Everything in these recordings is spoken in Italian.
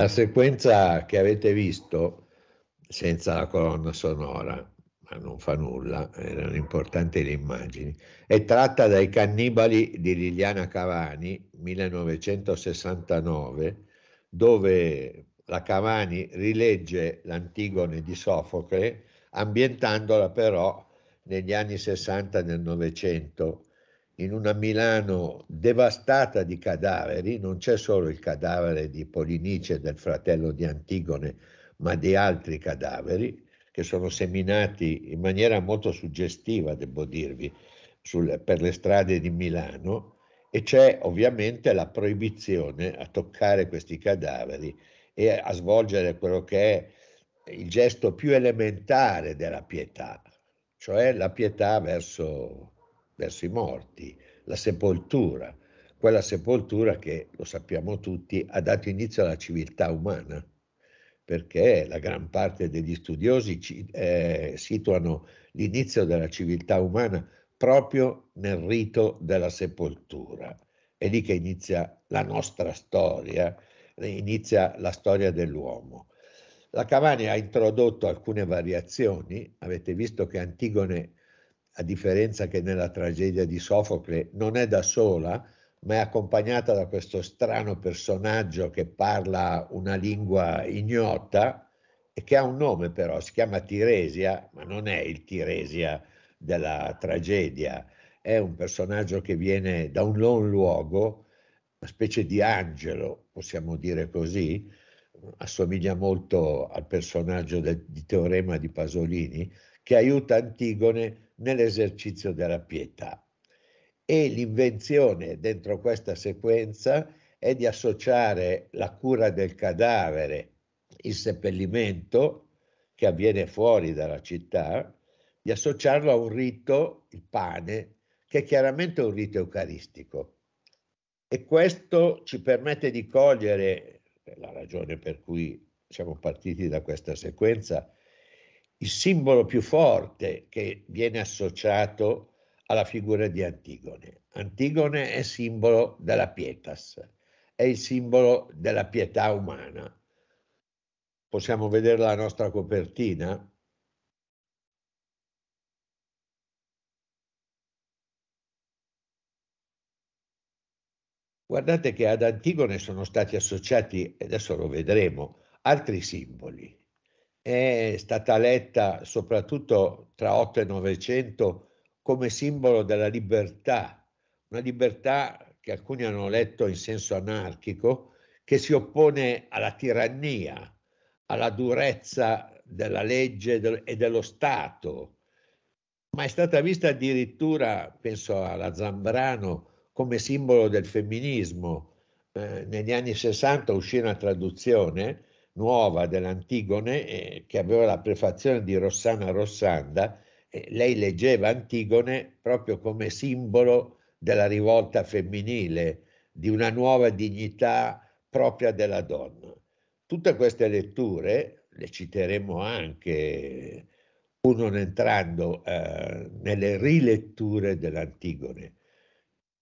La sequenza che avete visto senza la colonna sonora, ma non fa nulla, erano importanti le immagini, è tratta dai Cannibali di Liliana Cavani, 1969, dove la Cavani rilegge l'Antigone di Sofocle, ambientandola però negli anni 60 del Novecento in una Milano devastata di cadaveri, non c'è solo il cadavere di Polinice, del fratello di Antigone, ma di altri cadaveri che sono seminati in maniera molto suggestiva, devo dirvi, sul, per le strade di Milano e c'è ovviamente la proibizione a toccare questi cadaveri e a svolgere quello che è il gesto più elementare della pietà, cioè la pietà verso verso i morti, la sepoltura, quella sepoltura che, lo sappiamo tutti, ha dato inizio alla civiltà umana, perché la gran parte degli studiosi ci, eh, situano l'inizio della civiltà umana proprio nel rito della sepoltura. È lì che inizia la nostra storia, inizia la storia dell'uomo. La Cavani ha introdotto alcune variazioni, avete visto che Antigone a differenza che nella tragedia di Sofocle, non è da sola, ma è accompagnata da questo strano personaggio che parla una lingua ignota e che ha un nome però, si chiama Tiresia, ma non è il Tiresia della tragedia, è un personaggio che viene da un non luogo, una specie di angelo, possiamo dire così, assomiglia molto al personaggio del, di Teorema di Pasolini, che aiuta Antigone nell'esercizio della pietà. E l'invenzione dentro questa sequenza è di associare la cura del cadavere, il seppellimento, che avviene fuori dalla città, di associarlo a un rito, il pane, che è chiaramente un rito eucaristico. E questo ci permette di cogliere la ragione per cui siamo partiti da questa sequenza, il simbolo più forte che viene associato alla figura di Antigone. Antigone è simbolo della pietas, è il simbolo della pietà umana. Possiamo vedere la nostra copertina? Guardate che ad Antigone sono stati associati, adesso lo vedremo, altri simboli è stata letta soprattutto tra 8 e 900 come simbolo della libertà, una libertà che alcuni hanno letto in senso anarchico, che si oppone alla tirannia, alla durezza della legge e dello Stato, ma è stata vista addirittura, penso alla Zambrano, come simbolo del femminismo. Eh, negli anni 60 uscì una traduzione nuova dell'Antigone eh, che aveva la prefazione di Rossana Rossanda, eh, lei leggeva Antigone proprio come simbolo della rivolta femminile, di una nuova dignità propria della donna. Tutte queste letture, le citeremo anche, pur non entrando eh, nelle riletture dell'Antigone.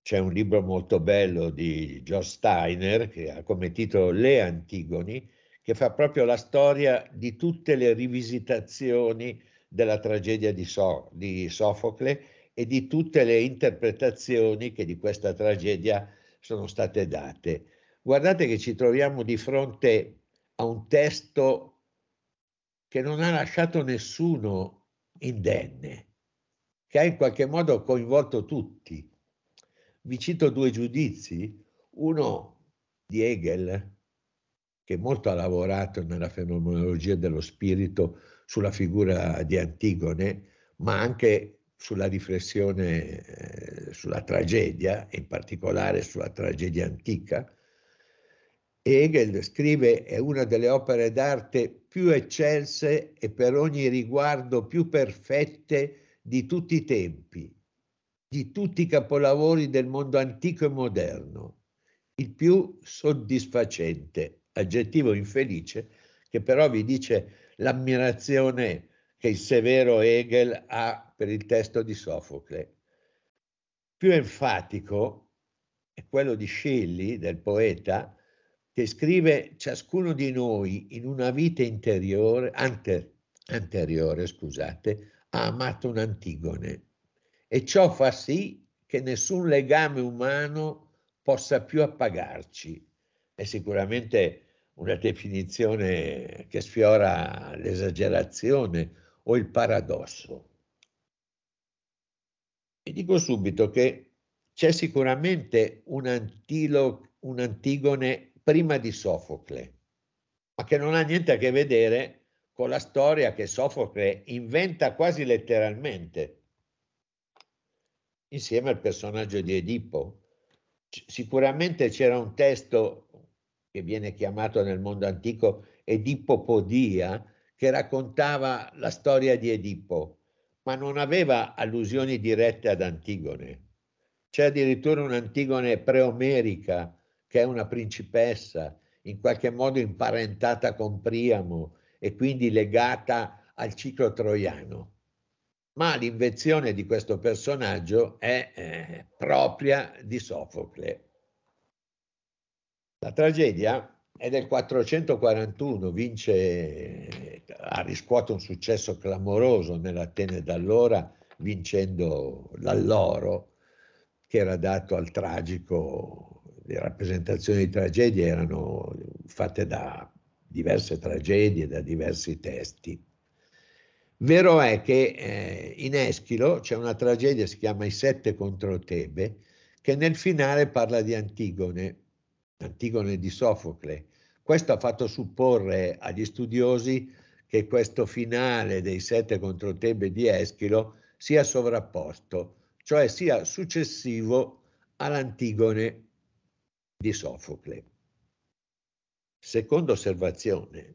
C'è un libro molto bello di George Steiner che ha come titolo Le Antigoni, che fa proprio la storia di tutte le rivisitazioni della tragedia di, so- di Sofocle e di tutte le interpretazioni che di questa tragedia sono state date. Guardate che ci troviamo di fronte a un testo che non ha lasciato nessuno indenne, che ha in qualche modo coinvolto tutti. Vi cito due giudizi, uno di Hegel, che molto ha lavorato nella fenomenologia dello spirito sulla figura di Antigone, ma anche sulla riflessione eh, sulla tragedia, in particolare sulla tragedia antica. Hegel scrive è una delle opere d'arte più eccelse e per ogni riguardo più perfette di tutti i tempi, di tutti i capolavori del mondo antico e moderno, il più soddisfacente aggettivo infelice, che però vi dice l'ammirazione che il severo Hegel ha per il testo di Sofocle. Più enfatico è quello di Shelley, del poeta, che scrive ciascuno di noi in una vita interiore, anter, anteriore, scusate, ha amato un'antigone e ciò fa sì che nessun legame umano possa più appagarci. È sicuramente una definizione che sfiora l'esagerazione o il paradosso. E dico subito che c'è sicuramente un, antilo, un Antigone prima di Sofocle, ma che non ha niente a che vedere con la storia che Sofocle inventa quasi letteralmente, insieme al personaggio di Edipo. C- sicuramente c'era un testo che viene chiamato nel mondo antico Edippo Podia, che raccontava la storia di Edipo, ma non aveva allusioni dirette ad Antigone. C'è addirittura un'Antigone preomerica, che è una principessa, in qualche modo imparentata con Priamo e quindi legata al ciclo troiano. Ma l'invenzione di questo personaggio è eh, propria di Sofocle. La tragedia è del 441, vince, ha riscuoto un successo clamoroso nell'Atene d'allora, vincendo l'alloro che era dato al tragico, le rappresentazioni di tragedie erano fatte da diverse tragedie, da diversi testi. Vero è che eh, in Eschilo c'è una tragedia, si chiama I sette contro Tebe, che nel finale parla di Antigone, Antigone di Sofocle. Questo ha fatto supporre agli studiosi che questo finale dei sette contro Tebe di Eschilo sia sovrapposto, cioè sia successivo all'Antigone di Sofocle. Seconda osservazione,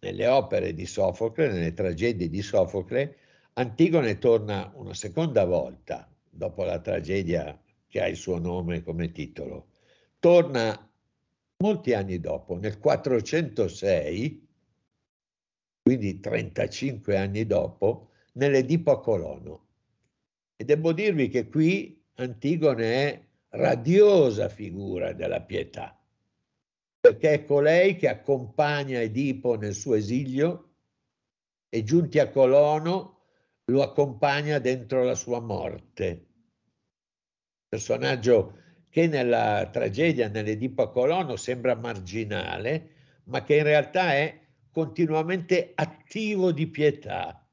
nelle opere di Sofocle, nelle tragedie di Sofocle, Antigone torna una seconda volta dopo la tragedia che ha il suo nome come titolo torna molti anni dopo, nel 406, quindi 35 anni dopo, nell'Edipo a Colono. E devo dirvi che qui Antigone è radiosa figura della pietà, perché è colei che accompagna Edipo nel suo esilio e giunti a Colono lo accompagna dentro la sua morte. Personaggio che nella tragedia, nell'Edipo a Colono, sembra marginale, ma che in realtà è continuamente attivo di pietà.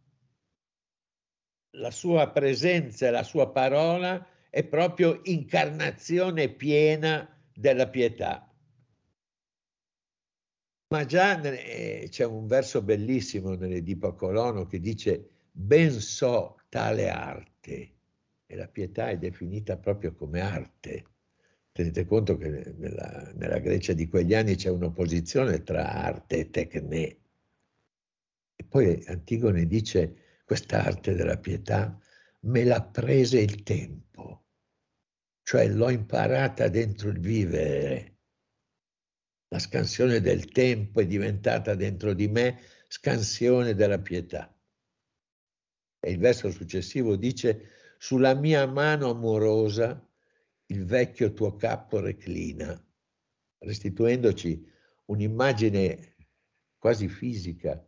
La sua presenza e la sua parola è proprio incarnazione piena della pietà. Ma già eh, c'è un verso bellissimo nell'Edipo a Colono che dice ben so tale arte e la pietà è definita proprio come arte. Tenete conto che nella, nella Grecia di quegli anni c'è un'opposizione tra arte e tecne. E poi Antigone dice questa arte della pietà me l'ha presa il tempo, cioè l'ho imparata dentro il vivere. La scansione del tempo è diventata dentro di me scansione della pietà. E il verso successivo dice, sulla mia mano amorosa il vecchio tuo capo reclina, restituendoci un'immagine quasi fisica.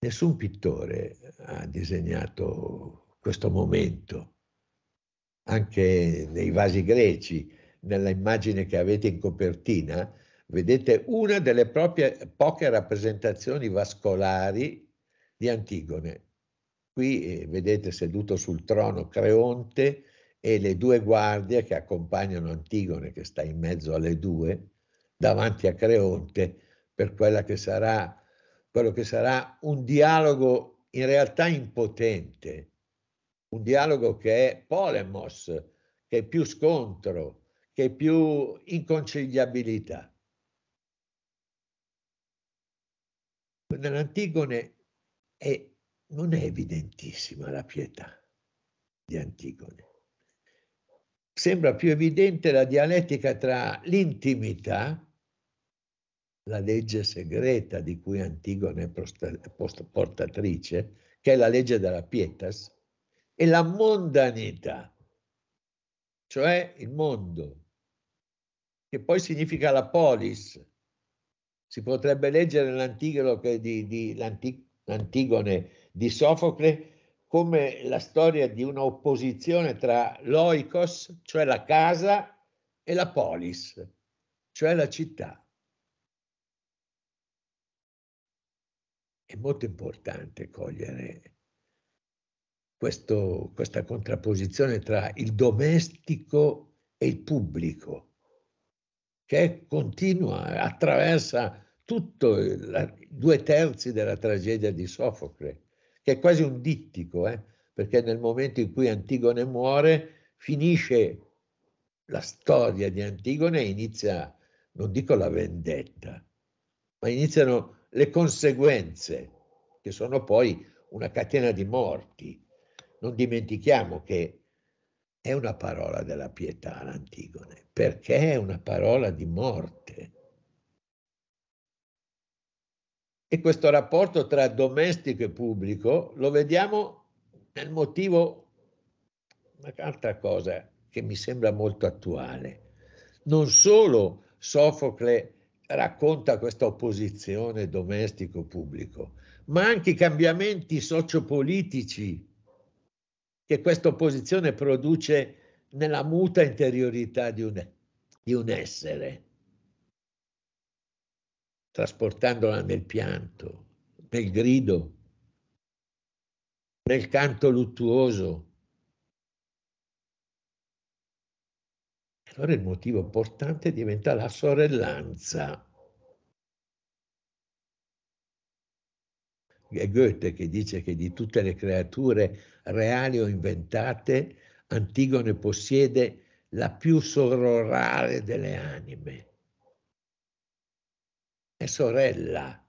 Nessun pittore ha disegnato questo momento. Anche nei vasi greci, nella immagine che avete in copertina, vedete una delle proprie poche rappresentazioni vascolari di Antigone. Qui eh, vedete seduto sul trono Creonte, e le due guardie che accompagnano Antigone, che sta in mezzo alle due, davanti a Creonte, per quella che sarà, quello che sarà un dialogo in realtà impotente, un dialogo che è polemos, che è più scontro, che è più inconciliabilità. Nell'Antigone è, non è evidentissima la pietà di Antigone sembra più evidente la dialettica tra l'intimità, la legge segreta di cui Antigone è portatrice, che è la legge della pietas, e la mondanità, cioè il mondo, che poi significa la polis. Si potrebbe leggere l'antiloche di, di l'antigone di Sofocle come la storia di un'opposizione tra l'oikos, cioè la casa, e la polis, cioè la città. È molto importante cogliere questo, questa contrapposizione tra il domestico e il pubblico, che continua, attraversa tutto, la, due terzi della tragedia di Sofocle che è quasi un dittico, eh? perché nel momento in cui Antigone muore finisce la storia di Antigone e inizia, non dico la vendetta, ma iniziano le conseguenze, che sono poi una catena di morti. Non dimentichiamo che è una parola della pietà l'Antigone, perché è una parola di morte. E questo rapporto tra domestico e pubblico lo vediamo nel motivo, un'altra cosa che mi sembra molto attuale. Non solo Sofocle racconta questa opposizione domestico-pubblico, ma anche i cambiamenti sociopolitici che questa opposizione produce nella muta interiorità di un, di un essere trasportandola nel pianto, nel grido, nel canto luttuoso. Allora il motivo portante diventa la sorellanza. È Goethe che dice che di tutte le creature reali o inventate, Antigone possiede la più sororale delle anime è sorella.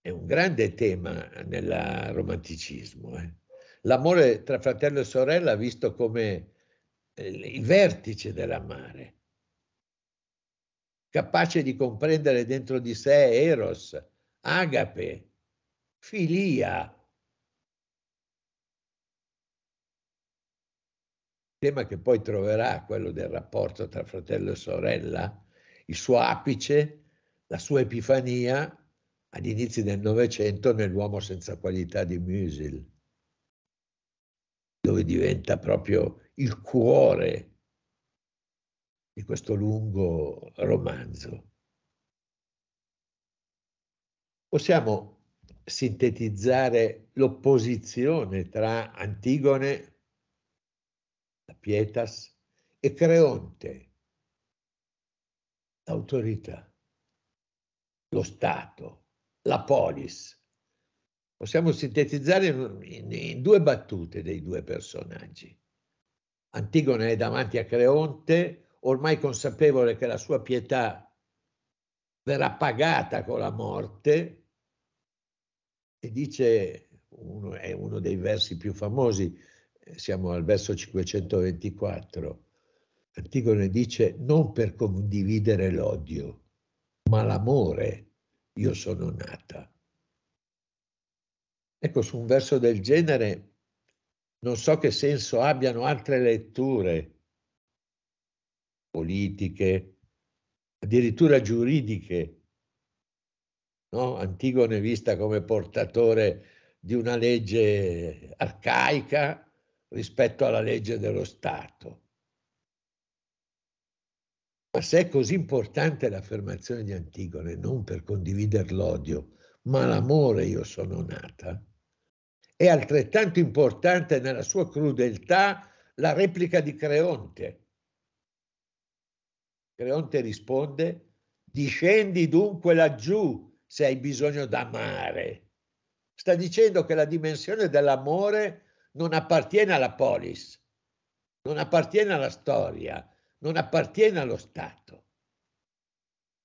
È un grande tema nel romanticismo. Eh? L'amore tra fratello e sorella visto come eh, il vertice dell'amare, capace di comprendere dentro di sé Eros, Agape, Filia, tema che poi troverà, quello del rapporto tra fratello e sorella, il suo apice, la sua epifania agli inizi del Novecento nell'uomo senza qualità di Musil, dove diventa proprio il cuore di questo lungo romanzo. Possiamo sintetizzare l'opposizione tra Antigone la pietas, e Creonte, l'autorità, lo Stato, la polis. Possiamo sintetizzare in, in due battute dei due personaggi. Antigone è davanti a Creonte, ormai consapevole che la sua pietà verrà pagata con la morte, e dice, uno, è uno dei versi più famosi, siamo al verso 524, Antigone dice non per condividere l'odio, ma l'amore io sono nata. Ecco, su un verso del genere non so che senso abbiano altre letture politiche, addirittura giuridiche. No? Antigone vista come portatore di una legge arcaica, rispetto alla legge dello Stato. Ma se è così importante l'affermazione di Antigone, non per condividere l'odio, ma l'amore io sono nata, è altrettanto importante nella sua crudeltà la replica di Creonte. Creonte risponde, discendi dunque laggiù se hai bisogno d'amare. Sta dicendo che la dimensione dell'amore non appartiene alla polis, non appartiene alla storia, non appartiene allo Stato.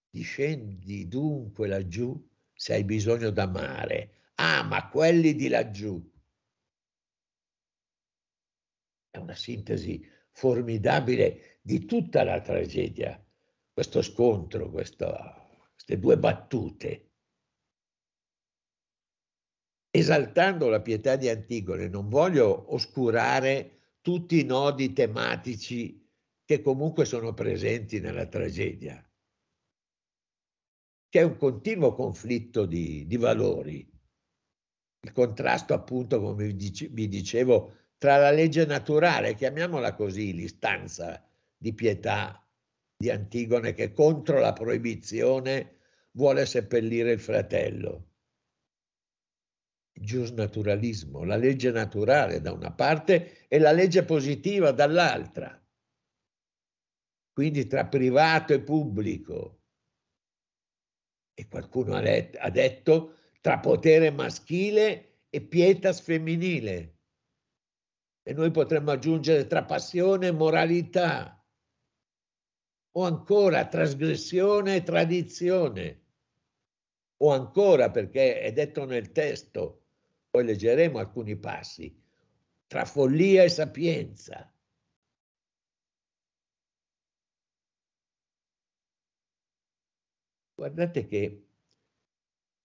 Discendi dunque laggiù se hai bisogno d'amare, ama ah, quelli di laggiù. È una sintesi formidabile di tutta la tragedia, questo scontro, questo, queste due battute esaltando la pietà di Antigone, non voglio oscurare tutti i nodi tematici che comunque sono presenti nella tragedia, che è un continuo conflitto di, di valori, il contrasto appunto, come vi dicevo, tra la legge naturale, chiamiamola così, l'istanza di pietà di Antigone che contro la proibizione vuole seppellire il fratello giusnaturalismo, la legge naturale da una parte e la legge positiva dall'altra. Quindi tra privato e pubblico. E qualcuno ha, let- ha detto tra potere maschile e pietas femminile. E noi potremmo aggiungere tra passione e moralità. O ancora trasgressione e tradizione. O ancora, perché è detto nel testo, poi leggeremo alcuni passi. Tra follia e sapienza. Guardate che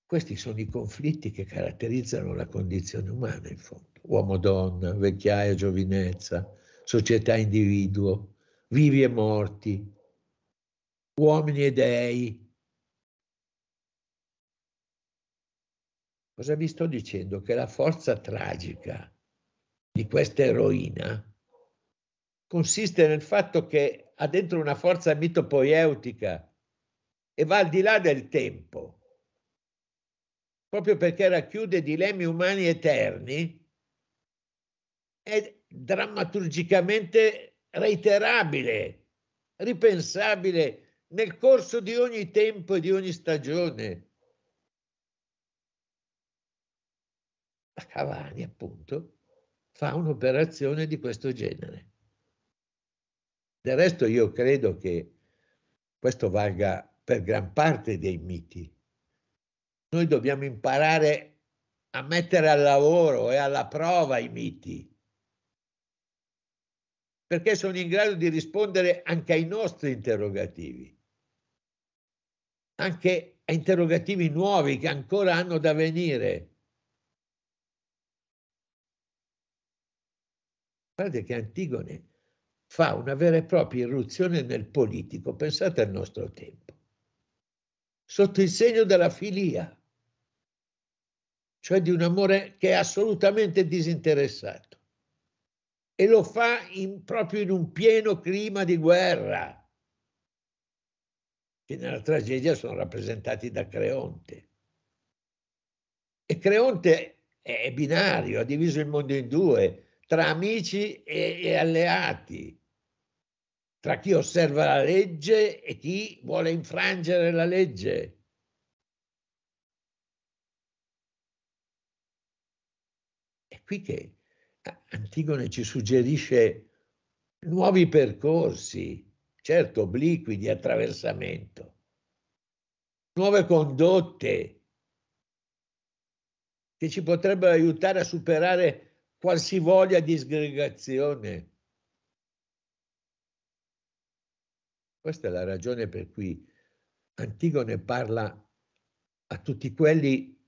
questi sono i conflitti che caratterizzano la condizione umana, in fondo. Uomo-donna, vecchiaia, giovinezza, società-individuo, vivi e morti, uomini e dei, Cosa vi sto dicendo? Che la forza tragica di questa eroina consiste nel fatto che ha dentro una forza mitopoieutica e va al di là del tempo, proprio perché racchiude dilemmi umani eterni, è drammaturgicamente reiterabile, ripensabile nel corso di ogni tempo e di ogni stagione a Cavani appunto, fa un'operazione di questo genere. Del resto io credo che questo valga per gran parte dei miti. Noi dobbiamo imparare a mettere al lavoro e alla prova i miti, perché sono in grado di rispondere anche ai nostri interrogativi, anche a interrogativi nuovi che ancora hanno da venire Guardate che Antigone fa una vera e propria irruzione nel politico, pensate al nostro tempo, sotto il segno della filia, cioè di un amore che è assolutamente disinteressato. E lo fa in, proprio in un pieno clima di guerra che nella tragedia sono rappresentati da Creonte. E Creonte è binario, ha diviso il mondo in due, tra amici e, e alleati, tra chi osserva la legge e chi vuole infrangere la legge. È qui che Antigone ci suggerisce nuovi percorsi, certo obliqui di attraversamento, nuove condotte che ci potrebbero aiutare a superare qualsivoglia disgregazione. Questa è la ragione per cui Antigone parla a tutti quelli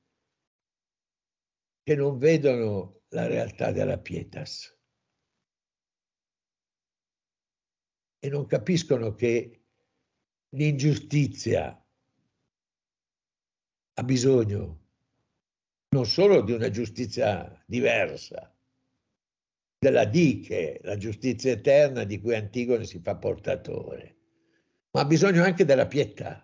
che non vedono la realtà della pietas e non capiscono che l'ingiustizia ha bisogno non solo di una giustizia diversa, della diche, la giustizia eterna di cui Antigone si fa portatore, ma ha bisogno anche della pietà.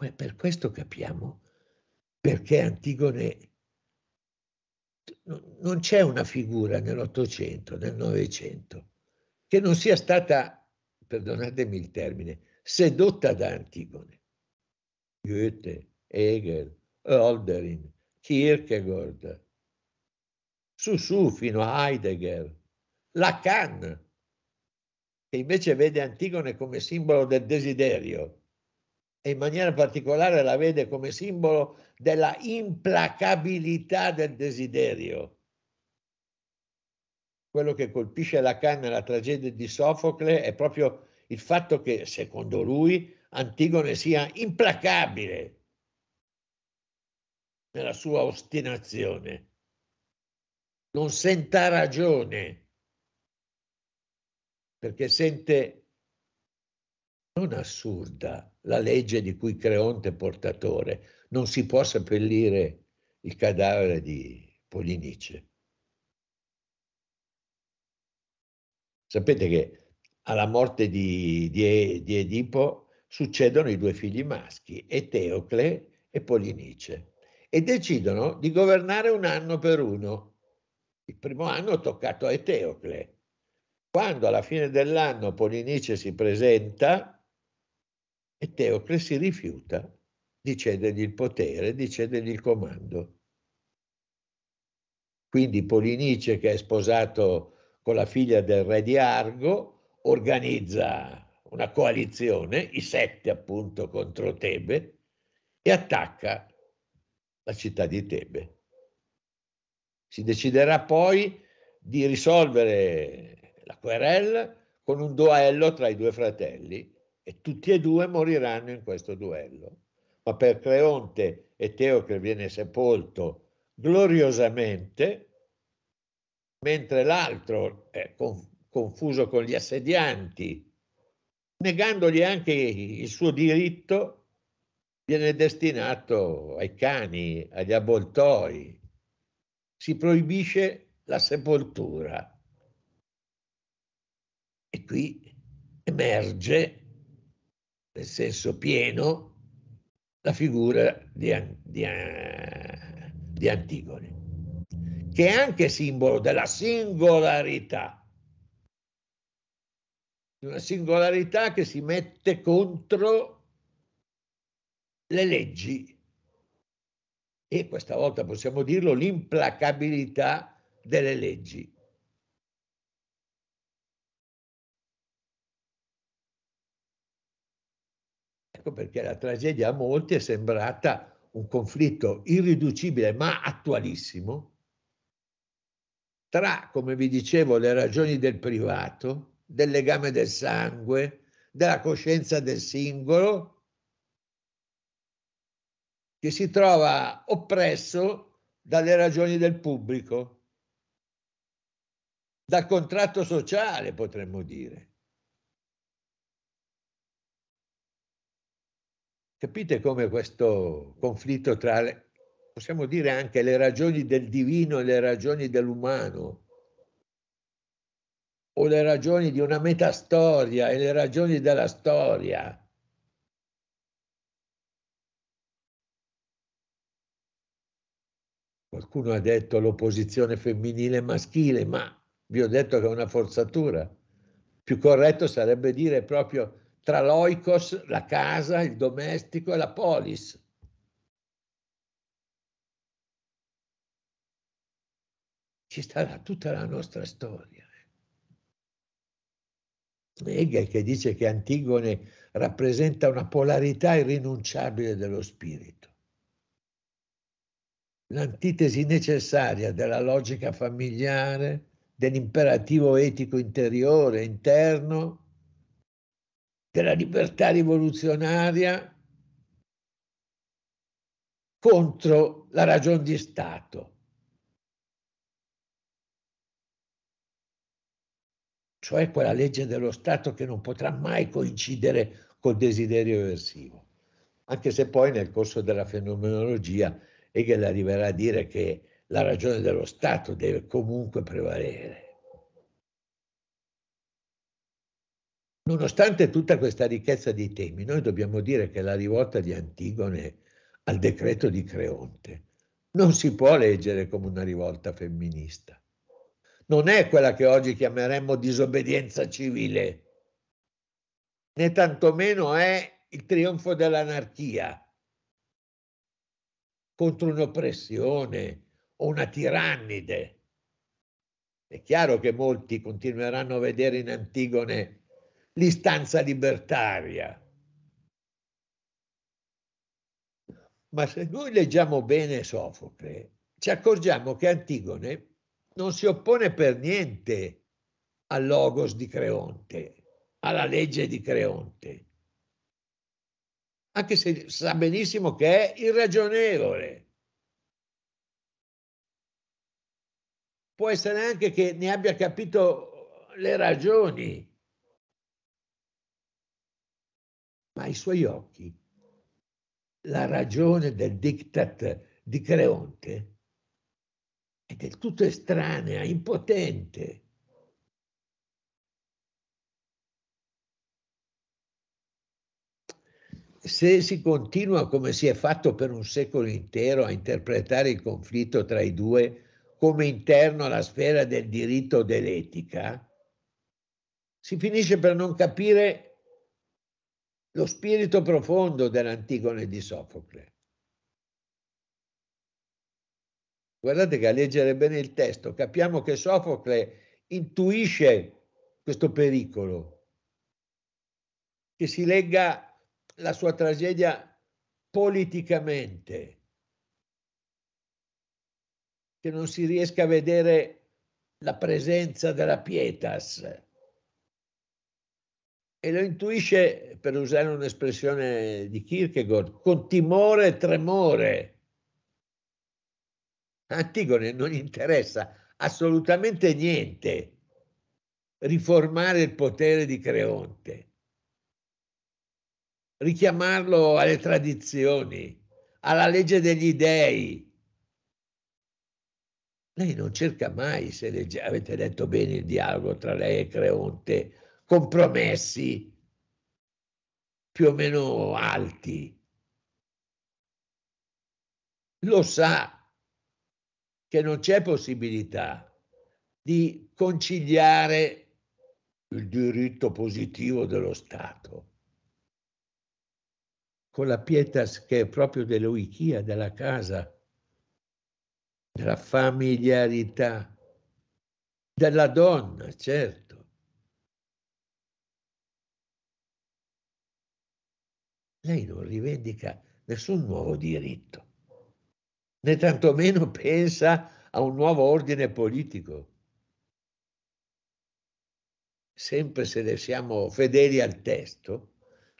E per questo capiamo perché Antigone non c'è una figura nell'Ottocento, nel Novecento, che non sia stata, perdonatemi il termine, sedotta da Antigone. Goethe, Hegel, Holderin, Kierkegaard, su su fino a Heidegger, Lacan, che invece vede Antigone come simbolo del desiderio e in maniera particolare la vede come simbolo della implacabilità del desiderio. Quello che colpisce Lacan nella tragedia di Sofocle è proprio il fatto che, secondo lui, Antigone sia implacabile nella sua ostinazione. Non senta ragione, perché sente non assurda la legge di cui Creonte è portatore. Non si può seppellire il cadavere di Polinice. Sapete che alla morte di, di, di Edipo succedono i due figli maschi, Eteocle e Polinice e decidono di governare un anno per uno. Il primo anno toccato a Eteocle. Quando alla fine dell'anno Polinice si presenta, Eteocle si rifiuta di cedergli il potere, di cedergli il comando. Quindi Polinice, che è sposato con la figlia del re di Argo, organizza una coalizione, i sette appunto contro Tebe, e attacca la città di Tebe. Si deciderà poi di risolvere la querella con un duello tra i due fratelli e tutti e due moriranno in questo duello. Ma per Creonte e Teocle viene sepolto gloriosamente, mentre l'altro è confuso con gli assedianti, negandogli anche il suo diritto viene destinato ai cani, agli avvoltoi. Si proibisce la sepoltura. E qui emerge nel senso pieno la figura di, di, di Antigone, che è anche simbolo della singolarità una singolarità che si mette contro le leggi e questa volta possiamo dirlo l'implacabilità delle leggi. Ecco perché la tragedia a molti è sembrata un conflitto irriducibile ma attualissimo tra, come vi dicevo, le ragioni del privato, del legame del sangue, della coscienza del singolo che si trova oppresso dalle ragioni del pubblico, dal contratto sociale potremmo dire. Capite come questo conflitto tra, le, possiamo dire anche le ragioni del divino e le ragioni dell'umano, o le ragioni di una metastoria e le ragioni della storia, Qualcuno ha detto l'opposizione femminile e maschile, ma vi ho detto che è una forzatura. Più corretto sarebbe dire proprio tra l'oikos, la casa, il domestico e la polis. Ci starà tutta la nostra storia. Eh. Hegel che dice che Antigone rappresenta una polarità irrinunciabile dello spirito l'antitesi necessaria della logica familiare, dell'imperativo etico interiore, interno, della libertà rivoluzionaria contro la ragion di Stato. cioè quella legge dello Stato che non potrà mai coincidere col desiderio eversivo, anche se poi nel corso della fenomenologia Hegel arriverà a dire che la ragione dello Stato deve comunque prevalere. Nonostante tutta questa ricchezza di temi, noi dobbiamo dire che la rivolta di Antigone al decreto di Creonte non si può leggere come una rivolta femminista. Non è quella che oggi chiameremmo disobbedienza civile, né tantomeno è il trionfo dell'anarchia, contro un'oppressione o una tirannide. È chiaro che molti continueranno a vedere in Antigone l'istanza libertaria. Ma se noi leggiamo bene Sofocle, ci accorgiamo che Antigone non si oppone per niente al logos di Creonte, alla legge di Creonte anche se sa benissimo che è irragionevole. Può essere anche che ne abbia capito le ragioni, ma ai suoi occhi la ragione del diktat di Creonte è del tutto estranea, impotente. se si continua come si è fatto per un secolo intero a interpretare il conflitto tra i due come interno alla sfera del diritto dell'etica, si finisce per non capire lo spirito profondo dell'Antigone di Sofocle. Guardate che a leggere bene il testo capiamo che Sofocle intuisce questo pericolo, che si legga la sua tragedia politicamente, che non si riesca a vedere la presenza della pietas e lo intuisce, per usare un'espressione di Kierkegaard, con timore e tremore. Antigone non gli interessa assolutamente niente riformare il potere di Creonte richiamarlo alle tradizioni, alla legge degli dei. Lei non cerca mai, se legge, avete letto bene il dialogo tra lei e Creonte, compromessi più o meno alti. Lo sa che non c'è possibilità di conciliare il diritto positivo dello Stato con la pietas che è proprio dell'oichia, della casa, della familiarità, della donna, certo. Lei non rivendica nessun nuovo diritto, né tantomeno pensa a un nuovo ordine politico. Sempre se ne siamo fedeli al testo,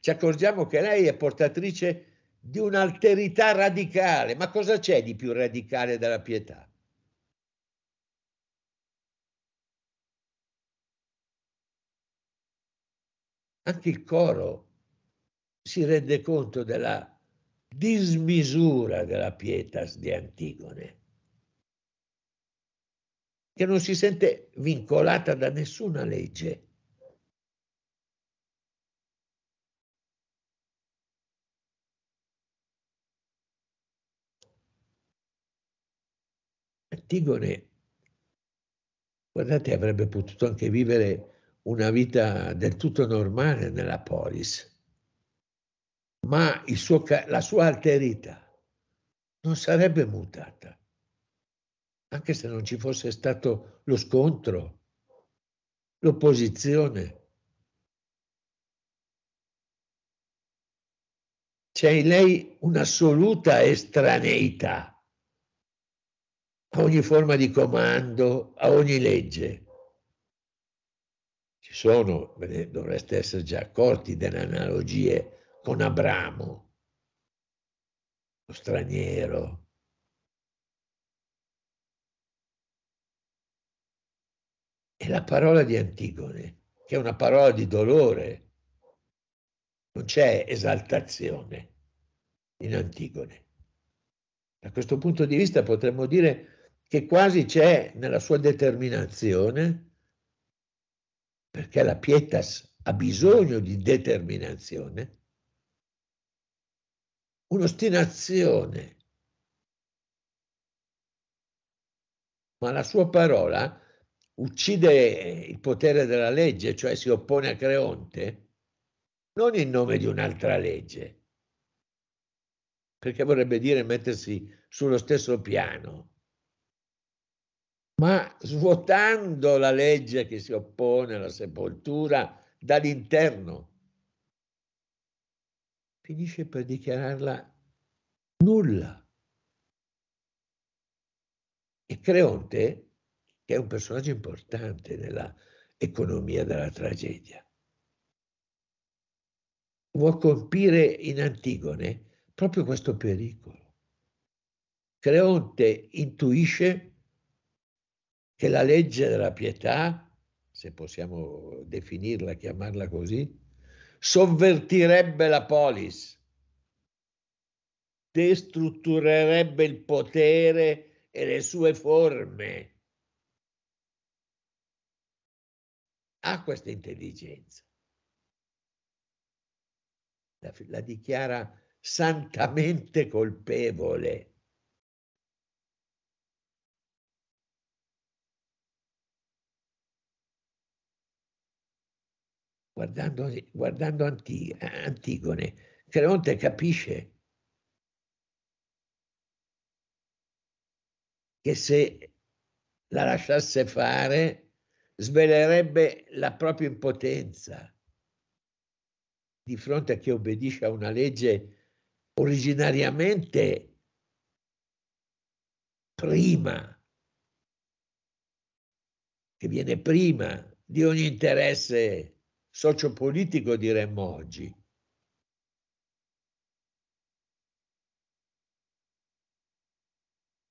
ci accorgiamo che lei è portatrice di un'alterità radicale. Ma cosa c'è di più radicale della pietà? Anche il coro si rende conto della dismisura della pietas di Antigone, che non si sente vincolata da nessuna legge. Antigone, guardate, avrebbe potuto anche vivere una vita del tutto normale nella polis, ma suo, la sua alterità non sarebbe mutata, anche se non ci fosse stato lo scontro, l'opposizione. C'è in lei un'assoluta estraneità a ogni forma di comando, a ogni legge. Ci sono, ve ne dovreste essere già accorti, delle analogie con Abramo, lo straniero. E la parola di Antigone, che è una parola di dolore, non c'è esaltazione in Antigone. Da questo punto di vista potremmo dire che quasi c'è nella sua determinazione, perché la pietas ha bisogno di determinazione, un'ostinazione. Ma la sua parola uccide il potere della legge, cioè si oppone a Creonte, non in nome di un'altra legge, perché vorrebbe dire mettersi sullo stesso piano ma svuotando la legge che si oppone alla sepoltura dall'interno, finisce per dichiararla nulla. E Creonte, che è un personaggio importante nella economia della tragedia, vuol colpire in Antigone proprio questo pericolo. Creonte intuisce che la legge della pietà, se possiamo definirla, chiamarla così, sovvertirebbe la polis, destrutturerebbe il potere e le sue forme. Ha questa intelligenza. La, la dichiara santamente colpevole guardando, guardando Anti, Antigone, Creonte capisce che se la lasciasse fare svelerebbe la propria impotenza di fronte a chi obbedisce a una legge originariamente prima, che viene prima di ogni interesse sociopolitico diremmo oggi.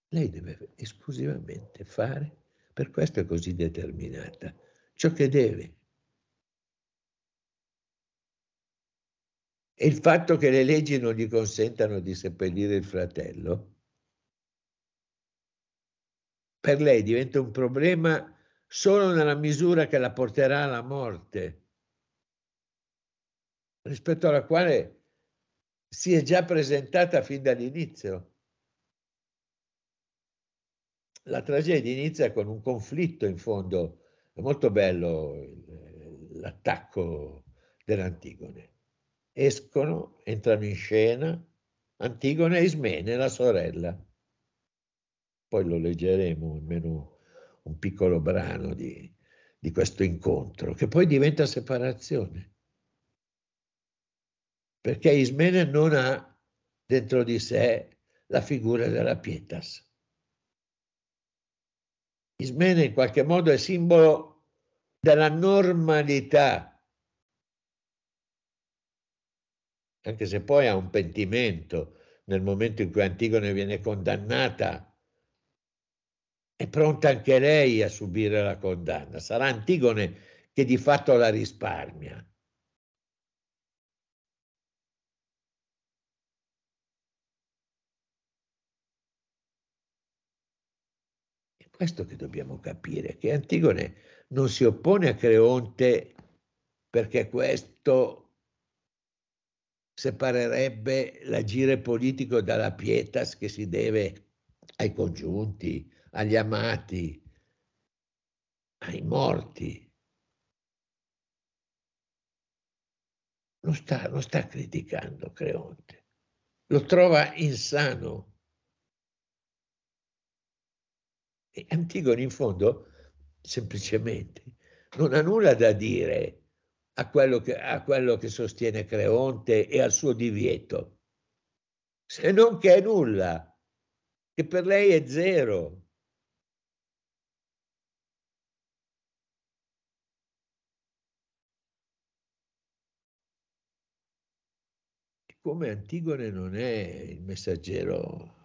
Lei deve esclusivamente fare, per questo è così determinata, ciò che deve. E il fatto che le leggi non gli consentano di seppellire il fratello, per lei diventa un problema solo nella misura che la porterà alla morte rispetto alla quale si è già presentata fin dall'inizio. La tragedia inizia con un conflitto in fondo, è molto bello l'attacco dell'Antigone. Escono, entrano in scena Antigone e Ismene, la sorella. Poi lo leggeremo almeno un piccolo brano di, di questo incontro, che poi diventa separazione perché Ismene non ha dentro di sé la figura della pietas. Ismene in qualche modo è simbolo della normalità, anche se poi ha un pentimento nel momento in cui Antigone viene condannata è pronta anche lei a subire la condanna. Sarà Antigone che di fatto la risparmia. Questo che dobbiamo capire, che Antigone non si oppone a Creonte perché questo separerebbe l'agire politico dalla pietas che si deve ai congiunti, agli amati, ai morti. Non sta, non sta criticando Creonte, lo trova insano E Antigone in fondo semplicemente non ha nulla da dire a quello, che, a quello che sostiene Creonte e al suo divieto, se non che è nulla, che per lei è zero. come Antigone non è il messaggero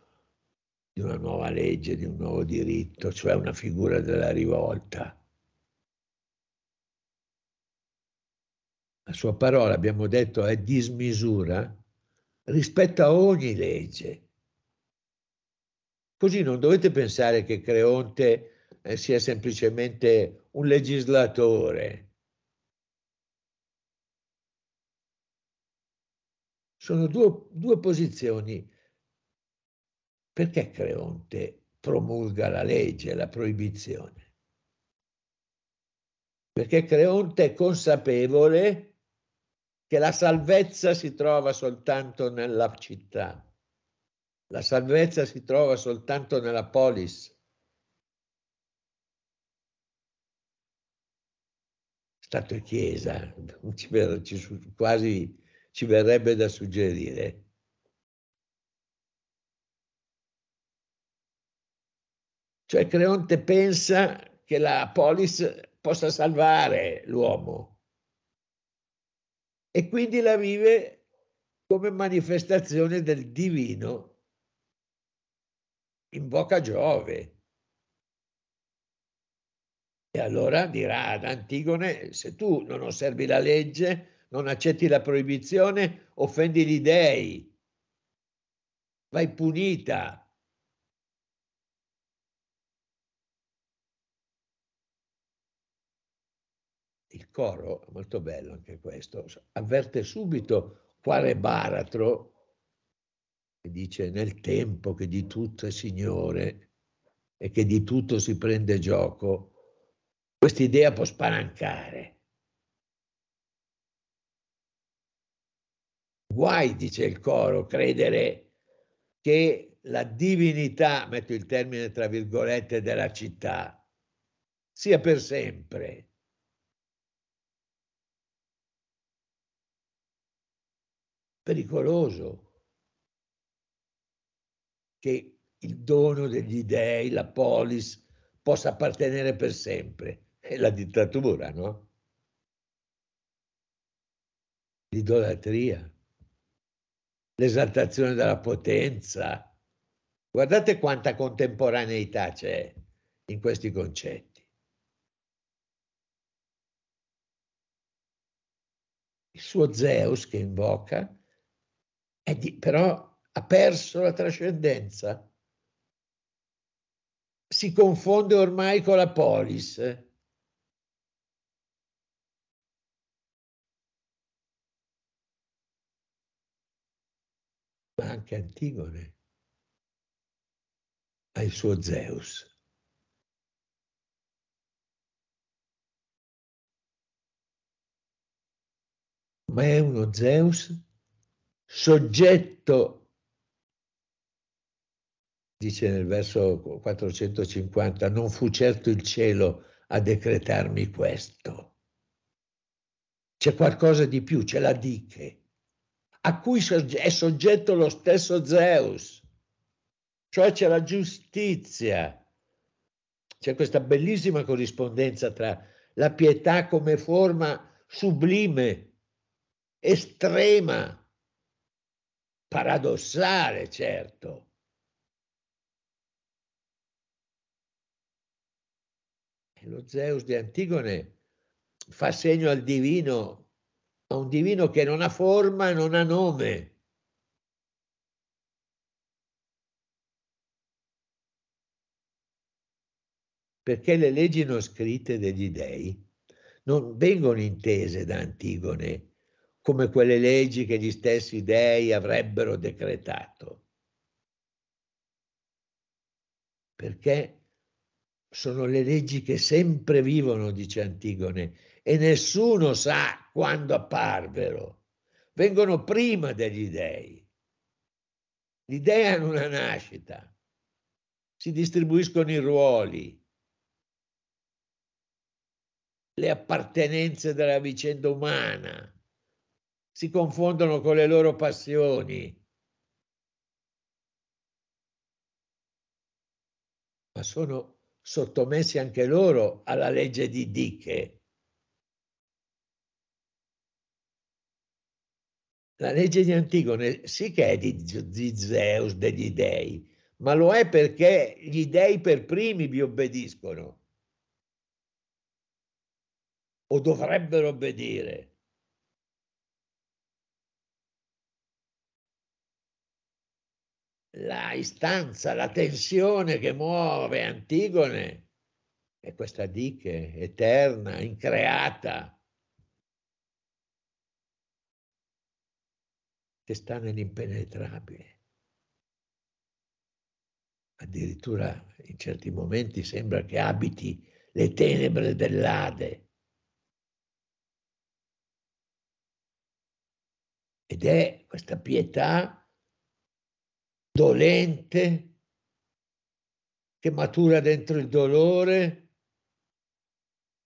di una nuova legge, di un nuovo diritto, cioè una figura della rivolta. La sua parola, abbiamo detto, è dismisura rispetto a ogni legge. Così non dovete pensare che Creonte eh, sia semplicemente un legislatore. Sono due, due posizioni perché Creonte promulga la legge, la proibizione? Perché Creonte è consapevole che la salvezza si trova soltanto nella città, la salvezza si trova soltanto nella polis. Stato e Chiesa, ci, quasi ci verrebbe da suggerire Cioè Creonte pensa che la polis possa salvare l'uomo e quindi la vive come manifestazione del divino invoca Giove. E allora dirà ad Antigone, se tu non osservi la legge, non accetti la proibizione, offendi gli dei, vai punita, il coro, molto bello anche questo, avverte subito quale baratro che dice nel tempo che di tutto è Signore e che di tutto si prende gioco, questa idea può spalancare. Guai, dice il coro, credere che la divinità, metto il termine tra virgolette, della città sia per sempre pericoloso che il dono degli dèi, la polis, possa appartenere per sempre. È la dittatura, no? L'idolatria, l'esaltazione della potenza. Guardate quanta contemporaneità c'è in questi concetti. Il suo Zeus che invoca di, però ha perso la trascendenza. Si confonde ormai con la polis. Ma anche Antigone ha il suo Zeus. Ma è uno Zeus soggetto, dice nel verso 450, non fu certo il cielo a decretarmi questo. C'è qualcosa di più, ce la diche, a cui è soggetto lo stesso Zeus, cioè c'è la giustizia, c'è questa bellissima corrispondenza tra la pietà come forma sublime, estrema, paradossale, certo. E lo Zeus di Antigone fa segno al divino, a un divino che non ha forma, e non ha nome. Perché le leggi non scritte degli dei non vengono intese da Antigone come quelle leggi che gli stessi dei avrebbero decretato. Perché sono le leggi che sempre vivono, dice Antigone, e nessuno sa quando apparvero. Vengono prima degli dei. Gli dei hanno una nascita, si distribuiscono i ruoli, le appartenenze della vicenda umana si confondono con le loro passioni. Ma sono sottomessi anche loro alla legge di Dicche. La legge di Antigone sì che è di, di Zeus, degli dei, ma lo è perché gli dei per primi vi obbediscono o dovrebbero obbedire. la istanza, la tensione che muove Antigone è questa diche eterna, increata, che sta nell'impenetrabile. Addirittura in certi momenti sembra che abiti le tenebre dell'Ade. Ed è questa pietà dolente, che matura dentro il dolore,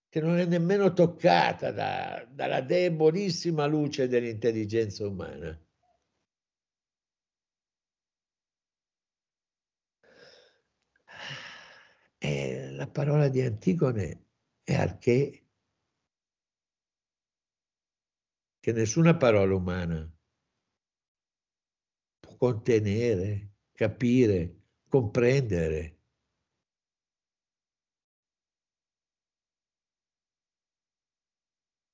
che non è nemmeno toccata da, dalla debolissima luce dell'intelligenza umana. E eh, la parola di Antigone è arché, che nessuna parola umana contenere, capire, comprendere.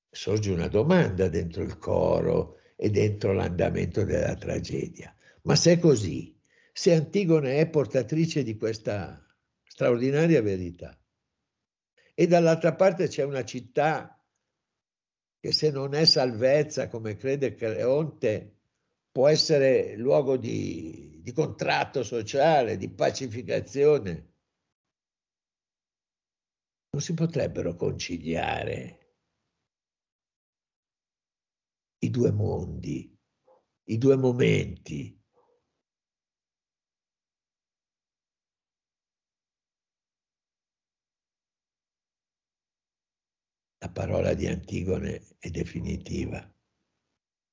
Sorge una domanda dentro il coro e dentro l'andamento della tragedia. Ma se è così, se Antigone è portatrice di questa straordinaria verità, e dall'altra parte c'è una città che se non è salvezza, come crede Creonte, può essere luogo di, di contratto sociale, di pacificazione. Non si potrebbero conciliare i due mondi, i due momenti. La parola di Antigone è definitiva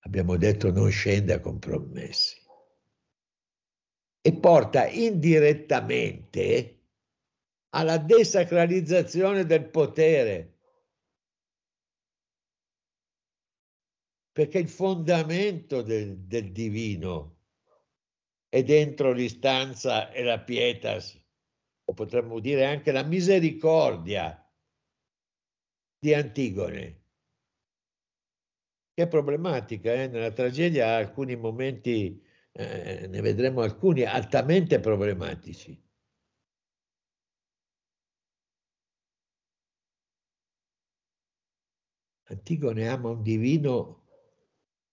abbiamo detto non scende a compromessi. E porta indirettamente alla desacralizzazione del potere. Perché il fondamento del, del divino è dentro l'istanza e la pietas, o potremmo dire anche la misericordia di Antigone che è problematica. Eh? Nella tragedia alcuni momenti, eh, ne vedremo alcuni, altamente problematici. Antigone ama un divino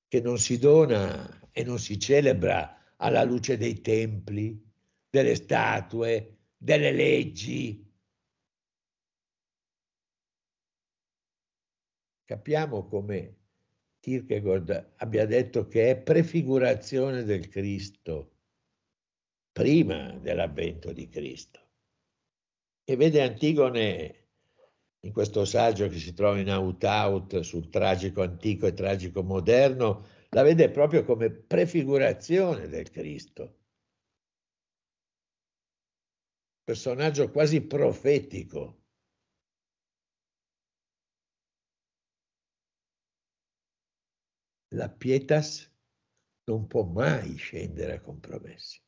che non si dona e non si celebra alla luce dei templi, delle statue, delle leggi. Capiamo come Kierkegaard abbia detto che è prefigurazione del Cristo, prima dell'avvento di Cristo. E vede Antigone in questo saggio che si trova in Out Out sul tragico antico e tragico moderno, la vede proprio come prefigurazione del Cristo. Personaggio quasi profetico la pietas non può mai scendere a compromessi.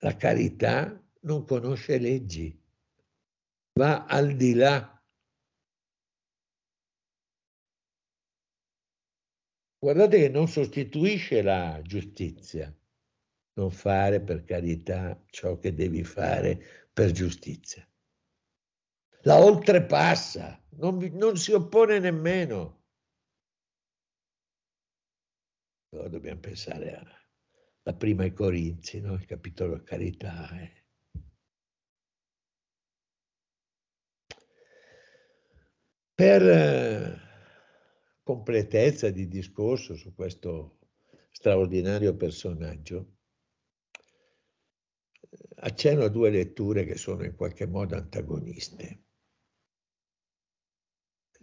La carità non conosce leggi, va al di là. Guardate che non sostituisce la giustizia, non fare per carità ciò che devi fare per giustizia la oltrepassa, non, non si oppone nemmeno. Allora dobbiamo pensare alla prima ai Corinzi, no? il capitolo Carità. Eh. Per eh, completezza di discorso su questo straordinario personaggio, eh, accenno a due letture che sono in qualche modo antagoniste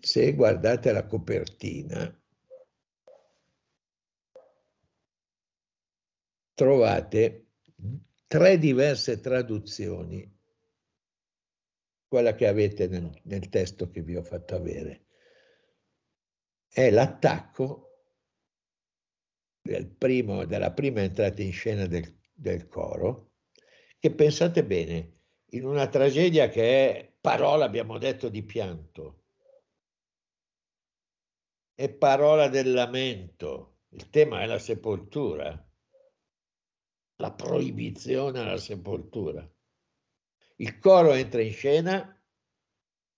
se guardate la copertina, trovate tre diverse traduzioni, quella che avete nel, nel testo che vi ho fatto avere. È l'attacco del della prima entrata in scena del, del coro, che pensate bene, in una tragedia che è parola, abbiamo detto, di pianto, è parola del lamento, il tema è la sepoltura, la proibizione alla sepoltura. Il coro entra in scena,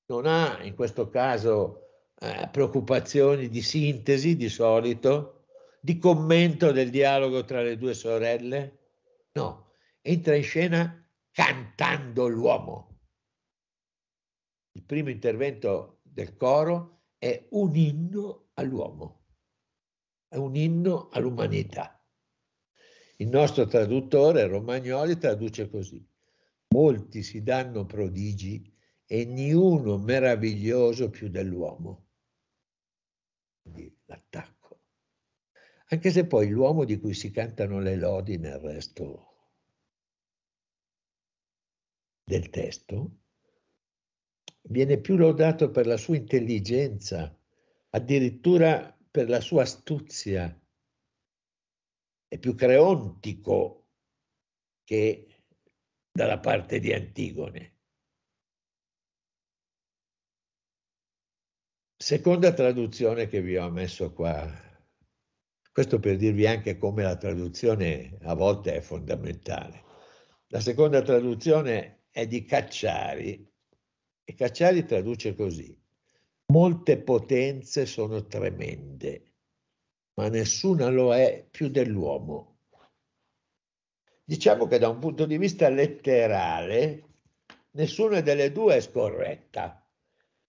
non ha in questo caso eh, preoccupazioni di sintesi di solito, di commento del dialogo tra le due sorelle, no, entra in scena cantando l'uomo. Il primo intervento del coro è un inno all'uomo, è un inno all'umanità. Il nostro traduttore Romagnoli traduce così, molti si danno prodigi e niuno meraviglioso più dell'uomo. Quindi l'attacco. Anche se poi l'uomo di cui si cantano le lodi nel resto del testo viene più lodato per la sua intelligenza addirittura per la sua astuzia. È più creontico che dalla parte di Antigone. Seconda traduzione che vi ho messo qua, questo per dirvi anche come la traduzione a volte è fondamentale. La seconda traduzione è di Cacciari e Cacciari traduce così. Molte potenze sono tremende, ma nessuna lo è più dell'uomo. Diciamo che da un punto di vista letterale, nessuna delle due è scorretta,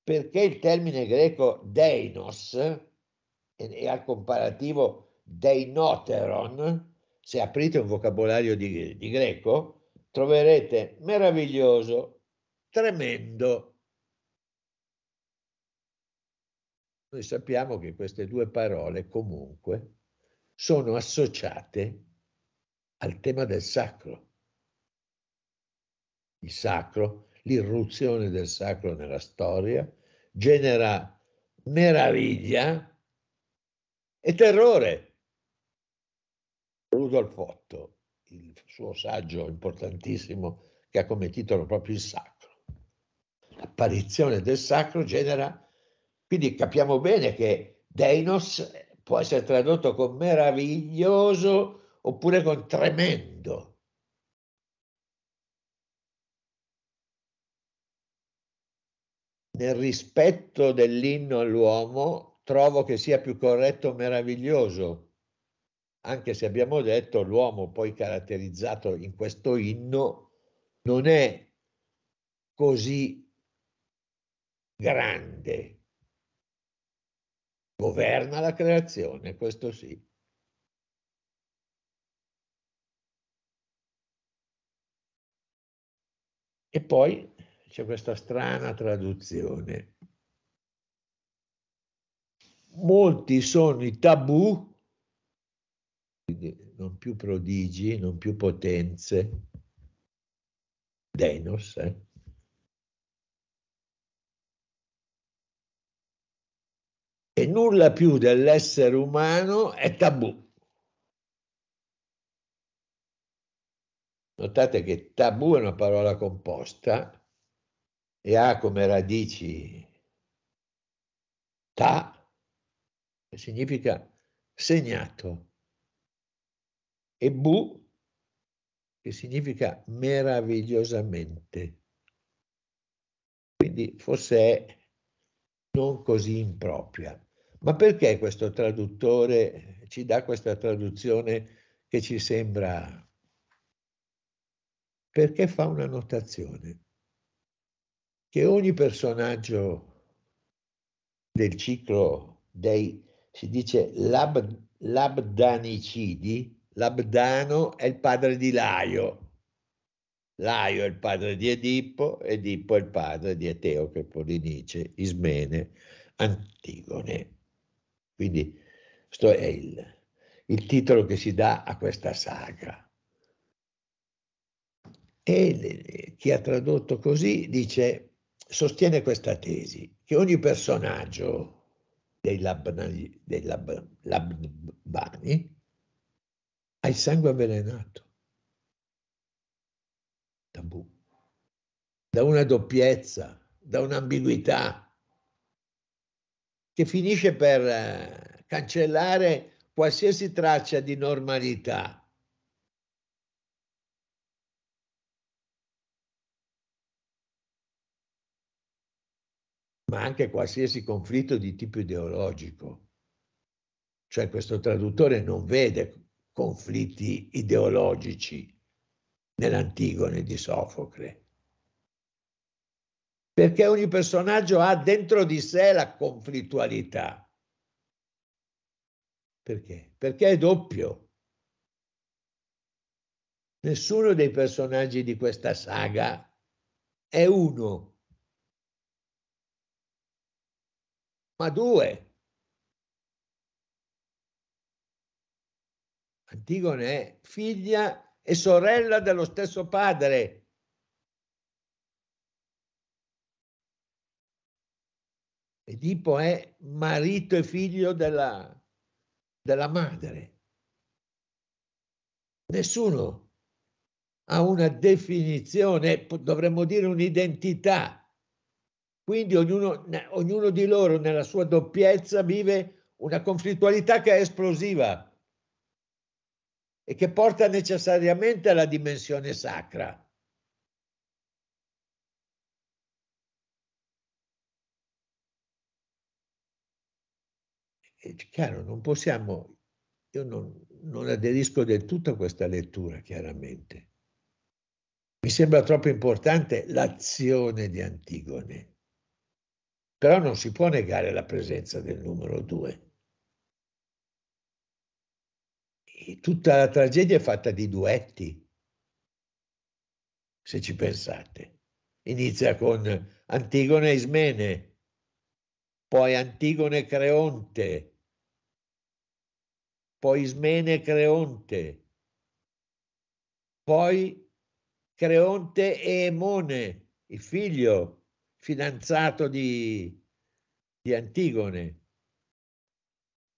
perché il termine greco deinos e al comparativo deinoteron, se aprite un vocabolario di, di greco, troverete meraviglioso, tremendo, Noi sappiamo che queste due parole comunque sono associate al tema del sacro. Il sacro, l'irruzione del sacro nella storia genera meraviglia e terrore. Rudolf Otto, il suo saggio importantissimo che ha come titolo proprio il sacro. L'apparizione del sacro genera meraviglia. Quindi capiamo bene che Deinos eh, può essere tradotto con meraviglioso oppure con tremendo. Nel rispetto dell'inno all'uomo trovo che sia più corretto meraviglioso, anche se abbiamo detto l'uomo poi caratterizzato in questo inno non è così grande Governa la creazione, questo sì. E poi c'è questa strana traduzione. Molti sono i tabù, non più prodigi, non più potenze, denos, eh? nulla più dell'essere umano è tabù. Notate che tabù è una parola composta e ha come radici ta, che significa segnato, e bu, che significa meravigliosamente. Quindi forse è non così impropria. Ma perché questo traduttore ci dà questa traduzione che ci sembra? Perché fa una notazione che ogni personaggio del ciclo dei, si dice lab, labdanicidi, Labdano è il padre di Laio. Laio è il padre di Edippo, Edippo è il padre di Eteo, che poi dice Ismene, Antigone. Quindi questo è il, il titolo che si dà a questa saga. E chi ha tradotto così dice, sostiene questa tesi, che ogni personaggio dei, Labnani, dei Lab, Labbani ha il sangue avvelenato. Tabù. Da una doppiezza, da un'ambiguità, che finisce per eh, cancellare qualsiasi traccia di normalità. ma anche qualsiasi conflitto di tipo ideologico. Cioè questo traduttore non vede conflitti ideologici nell'Antigone di Sofocle perché ogni personaggio ha dentro di sé la conflittualità. Perché? Perché è doppio. Nessuno dei personaggi di questa saga è uno, ma due. Antigone è figlia e sorella dello stesso padre, Edipo è marito e figlio della, della madre. Nessuno ha una definizione, dovremmo dire un'identità. Quindi ognuno, ognuno di loro nella sua doppiezza vive una conflittualità che è esplosiva e che porta necessariamente alla dimensione sacra è chiaro, non possiamo, io non, non aderisco del tutto a questa lettura, chiaramente. Mi sembra troppo importante l'azione di Antigone, però non si può negare la presenza del numero due. E tutta la tragedia è fatta di duetti, se ci pensate. Inizia con Antigone e Ismene, poi Antigone e Creonte, poi Ismene Creonte, poi Creonte e Emone, il figlio fidanzato di, di Antigone,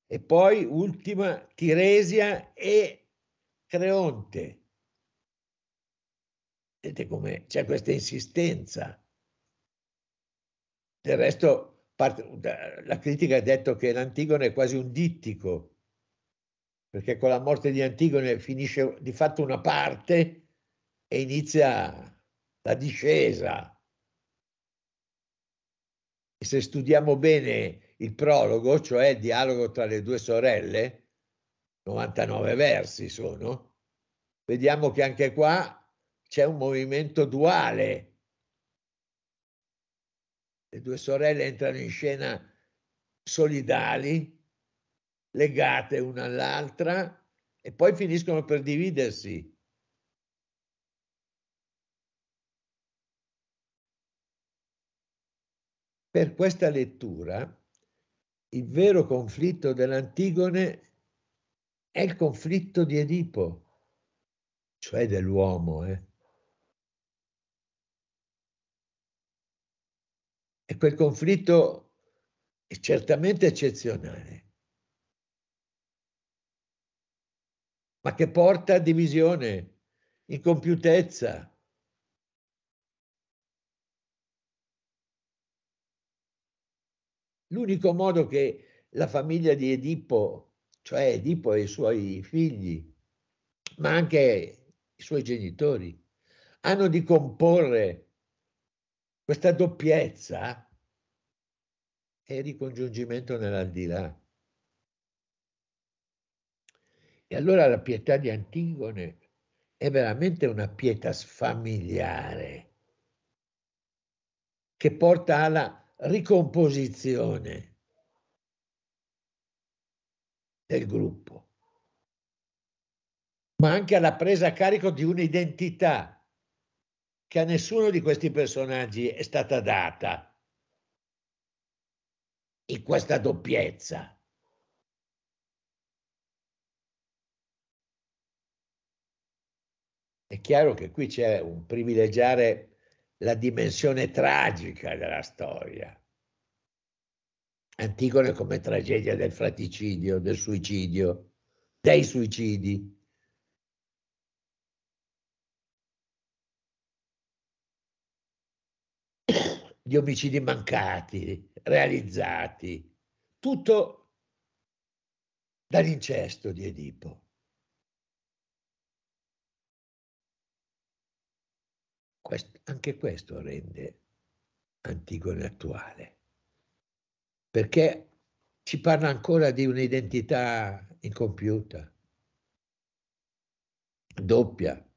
e poi ultima Tiresia e Creonte. Vedete come c'è questa insistenza. Del resto, la critica ha detto che l'Antigone è quasi un dittico perché con la morte di Antigone finisce di fatto una parte e inizia la discesa. E se studiamo bene il prologo, cioè il dialogo tra le due sorelle, 99 versi sono, vediamo che anche qua c'è un movimento duale. Le due sorelle entrano in scena solidali legate una all'altra e poi finiscono per dividersi. Per questa lettura, il vero conflitto dell'Antigone è il conflitto di Edipo, cioè dell'uomo. Eh? E quel conflitto è certamente eccezionale. ma che porta a divisione, incompiutezza. L'unico modo che la famiglia di Edipo, cioè Edipo e i suoi figli, ma anche i suoi genitori, hanno di comporre questa doppiezza è il ricongiungimento nell'aldilà. E allora la pietà di Antigone è veramente una pietà familiare che porta alla ricomposizione del gruppo, ma anche alla presa a carico di un'identità che a nessuno di questi personaggi è stata data in questa doppiezza. È chiaro che qui c'è un privilegiare la dimensione tragica della storia. Antigone come tragedia del fraticidio, del suicidio, dei suicidi. Gli omicidi mancati, realizzati, tutto dall'incesto di Edipo. Quest, anche questo rende Antigone attuale, perché ci parla ancora di un'identità incompiuta, doppia,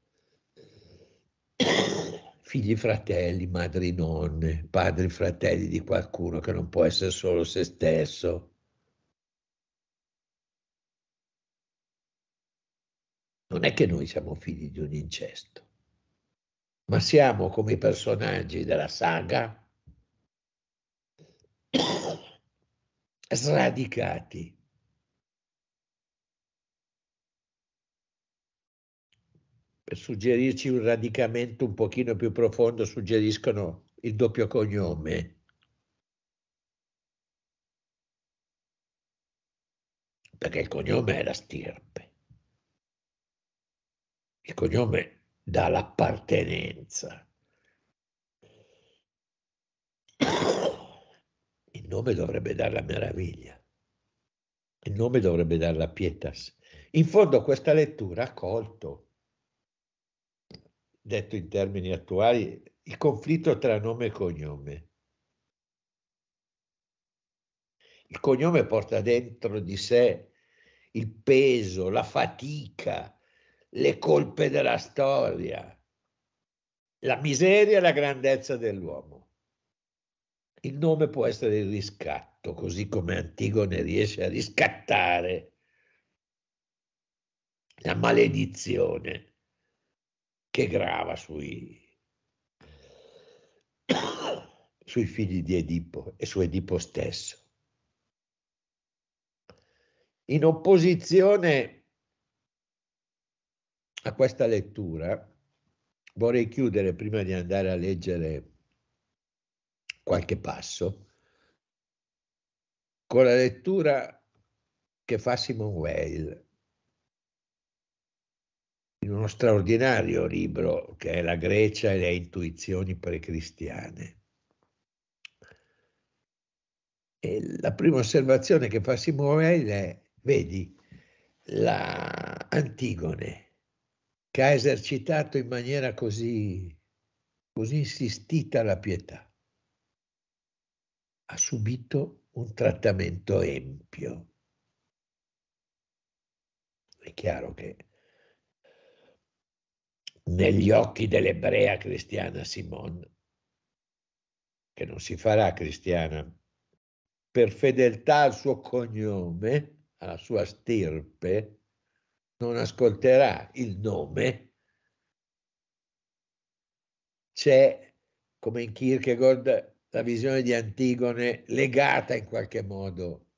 figli fratelli, madri nonne, padri fratelli di qualcuno che non può essere solo se stesso. Non è che noi siamo figli di un incesto ma siamo come i personaggi della saga sradicati. Per suggerirci un radicamento un pochino più profondo suggeriscono il doppio cognome. Perché il cognome è la stirpe. Il cognome dall'appartenenza. Il nome dovrebbe dare la meraviglia, il nome dovrebbe dare la pietas. In fondo questa lettura ha colto, detto in termini attuali, il conflitto tra nome e cognome. Il cognome porta dentro di sé il peso, la fatica, le colpe della storia, la miseria e la grandezza dell'uomo. Il nome può essere il riscatto, così come Antigone riesce a riscattare la maledizione che grava sui, sui figli di Edipo e su Edipo stesso. In opposizione a questa lettura vorrei chiudere prima di andare a leggere qualche passo con la lettura che fa Simone Weil in uno straordinario libro che è La Grecia e le intuizioni precristiane. E la prima osservazione che fa Simone Weil è, vedi, la Antigone che ha esercitato in maniera così, così insistita la pietà, ha subito un trattamento empio. È chiaro che negli occhi dell'ebrea cristiana Simone, che non si farà cristiana per fedeltà al suo cognome, alla sua stirpe, non ascolterà il nome, c'è, come in Kierkegaard, la visione di Antigone legata in qualche modo,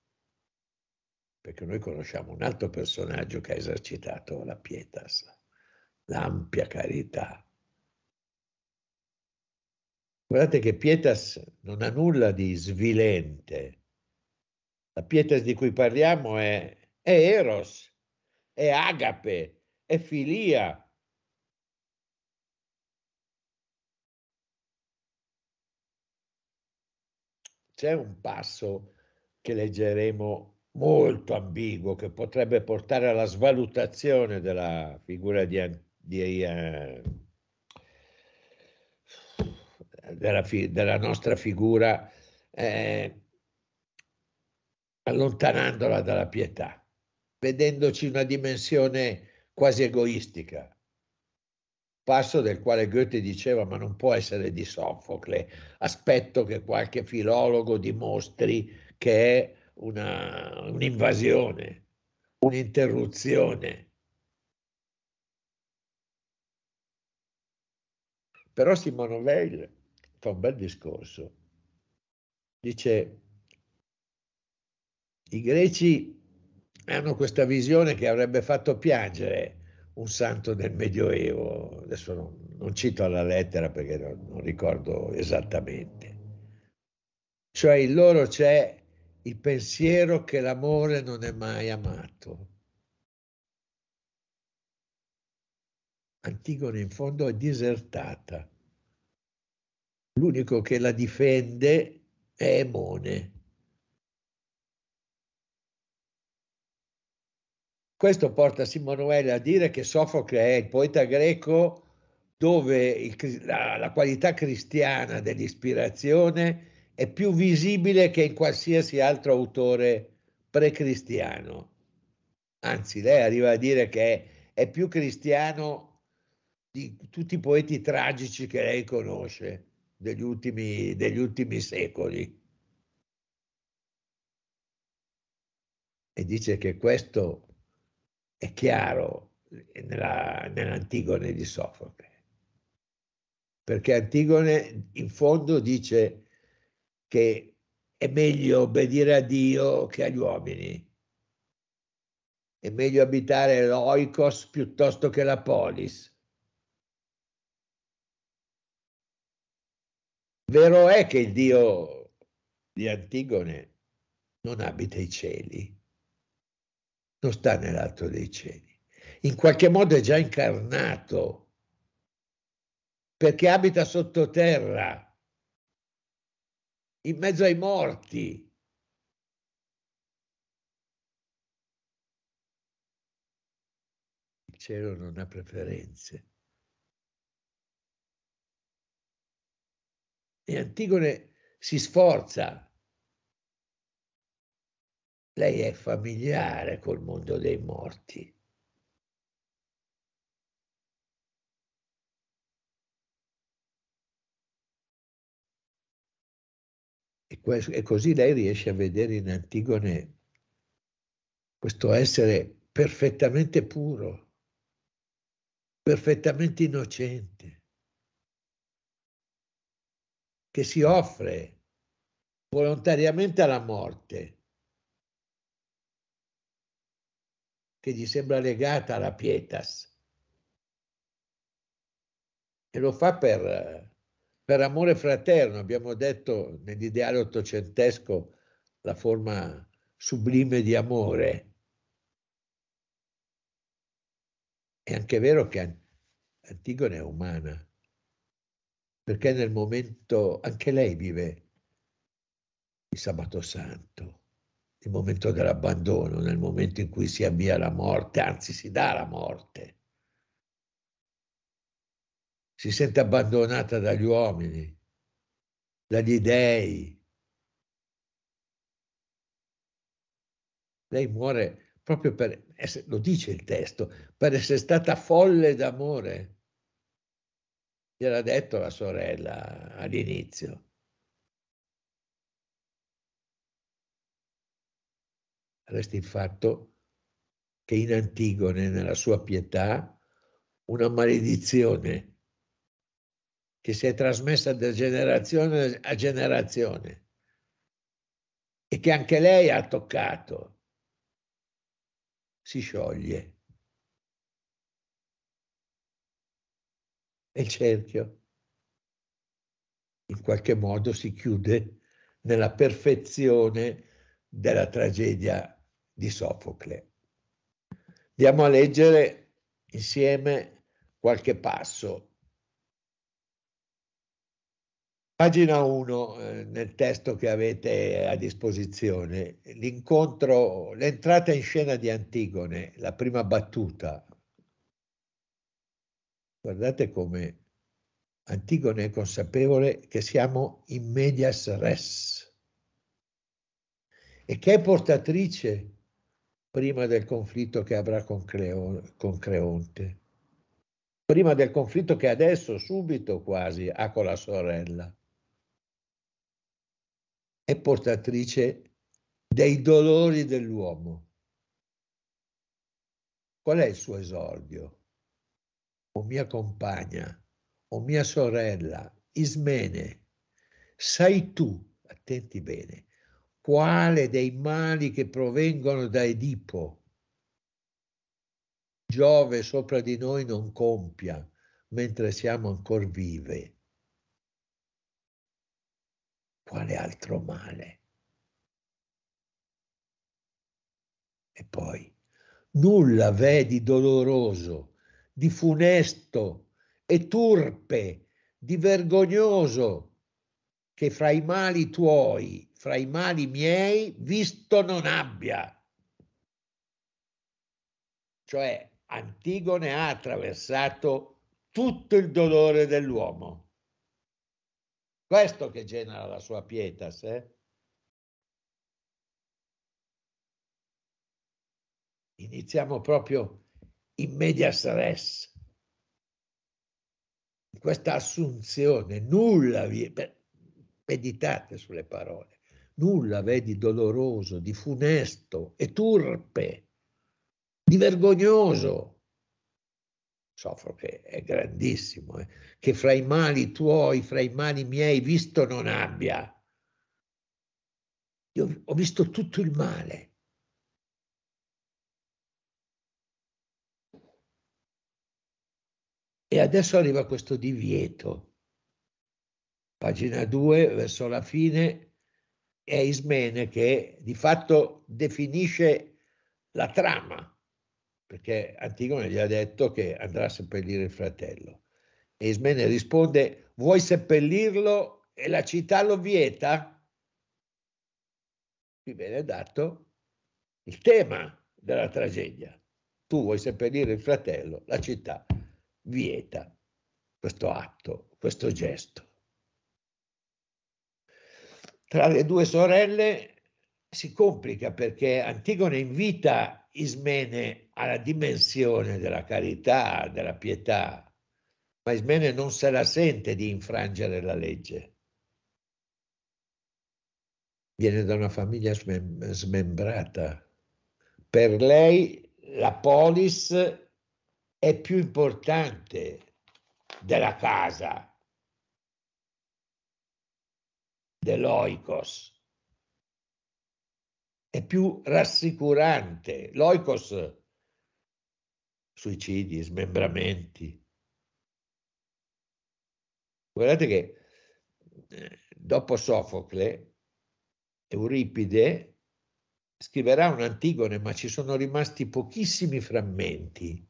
perché noi conosciamo un altro personaggio che ha esercitato la pietas, l'ampia carità. Guardate che pietas non ha nulla di svilente. La pietas di cui parliamo è, è eros, è agape, è filia. C'è un passo che leggeremo molto ambiguo che potrebbe portare alla svalutazione della figura di, di eh, della, della, nostra figura eh, allontanandola dalla pietà vedendoci una dimensione quasi egoistica, passo del quale Goethe diceva ma non può essere di Sofocle, aspetto che qualche filologo dimostri che è una, un'invasione, un'interruzione. Però Simone Weil fa un bel discorso. Dice, i greci hanno questa visione che avrebbe fatto piangere un santo del Medioevo, adesso non, non cito alla lettera perché non, non ricordo esattamente. Cioè in loro c'è il pensiero che l'amore non è mai amato. Antigone in fondo è disertata. L'unico che la difende è Emone. Questo porta Simonoele a dire che Sofocle è il poeta greco dove il, la, la qualità cristiana dell'ispirazione è più visibile che in qualsiasi altro autore precristiano. Anzi, lei arriva a dire che è, è più cristiano di tutti i poeti tragici che lei conosce degli ultimi, degli ultimi secoli. E dice che questo è chiaro eh, nella, nell'Antigone di Sofocle. Perché Antigone in fondo dice che è meglio obbedire a Dio che agli uomini. È meglio abitare l'oikos piuttosto che la polis. Vero è che il Dio di Antigone non abita i cieli, non sta nell'atto dei cieli. In qualche modo è già incarnato, perché abita sottoterra, in mezzo ai morti. Il cielo non ha preferenze. E Antigone si sforza lei è familiare col mondo dei morti. E così lei riesce a vedere in Antigone questo essere perfettamente puro, perfettamente innocente, che si offre volontariamente alla morte che gli sembra legata alla pietas. E lo fa per, per amore fraterno, abbiamo detto nell'ideale ottocentesco la forma sublime di amore. È anche vero che Antigone è umana, perché nel momento anche lei vive il sabato santo nel momento dell'abbandono, nel momento in cui si avvia la morte, anzi si dà la morte. Si sente abbandonata dagli uomini, dagli dèi. Lei muore proprio per, essere, lo dice il testo, per essere stata folle d'amore. Gliel'ha detto la sorella all'inizio. Resta il fatto che in Antigone, nella sua pietà, una maledizione che si è trasmessa da generazione a generazione e che anche lei ha toccato, si scioglie. E il cerchio in qualche modo si chiude nella perfezione della tragedia di Sofocle. Andiamo a leggere insieme qualche passo. Pagina 1 eh, nel testo che avete a disposizione, l'incontro, l'entrata in scena di Antigone, la prima battuta. Guardate come Antigone è consapevole che siamo in medias res e che è portatrice prima del conflitto che avrà con, Creo- con Creonte, prima del conflitto che adesso, subito quasi, ha con la sorella. È portatrice dei dolori dell'uomo. Qual è il suo esordio? O mia compagna, o mia sorella, Ismene, sai tu, attenti bene, quale dei mali che provengono da Edipo Giove sopra di noi non compia mentre siamo ancora vive. Quale altro male? E poi, nulla v'è di doloroso, di funesto e turpe, di vergognoso, che fra i mali tuoi fra i mali miei, visto non abbia. Cioè, Antigone ha attraversato tutto il dolore dell'uomo. Questo che genera la sua pietas, eh? Iniziamo proprio in medias res. Questa assunzione, nulla vi... Meditate sulle parole. Nulla vedi doloroso, di funesto e turpe, di vergognoso. Soffro che è grandissimo, eh? che fra i mali tuoi, fra i mali miei, visto non abbia. Io ho visto tutto il male. E adesso arriva questo divieto. Pagina 2, verso la fine, è Ismene che di fatto definisce la trama, perché Antigone gli ha detto che andrà a seppellire il fratello. E Ismene risponde, vuoi seppellirlo e la città lo vieta? Qui viene dato il tema della tragedia. Tu vuoi seppellire il fratello, la città vieta questo atto, questo gesto tra le due sorelle si complica perché Antigone invita Ismene alla dimensione della carità, della pietà, ma Ismene non se la sente di infrangere la legge. Viene da una famiglia smem- smembrata. Per lei la polis è più importante della casa, dell'oikos. È più rassicurante. L'oikos, suicidi, smembramenti. Guardate che eh, dopo Sofocle, Euripide scriverà un Antigone, ma ci sono rimasti pochissimi frammenti,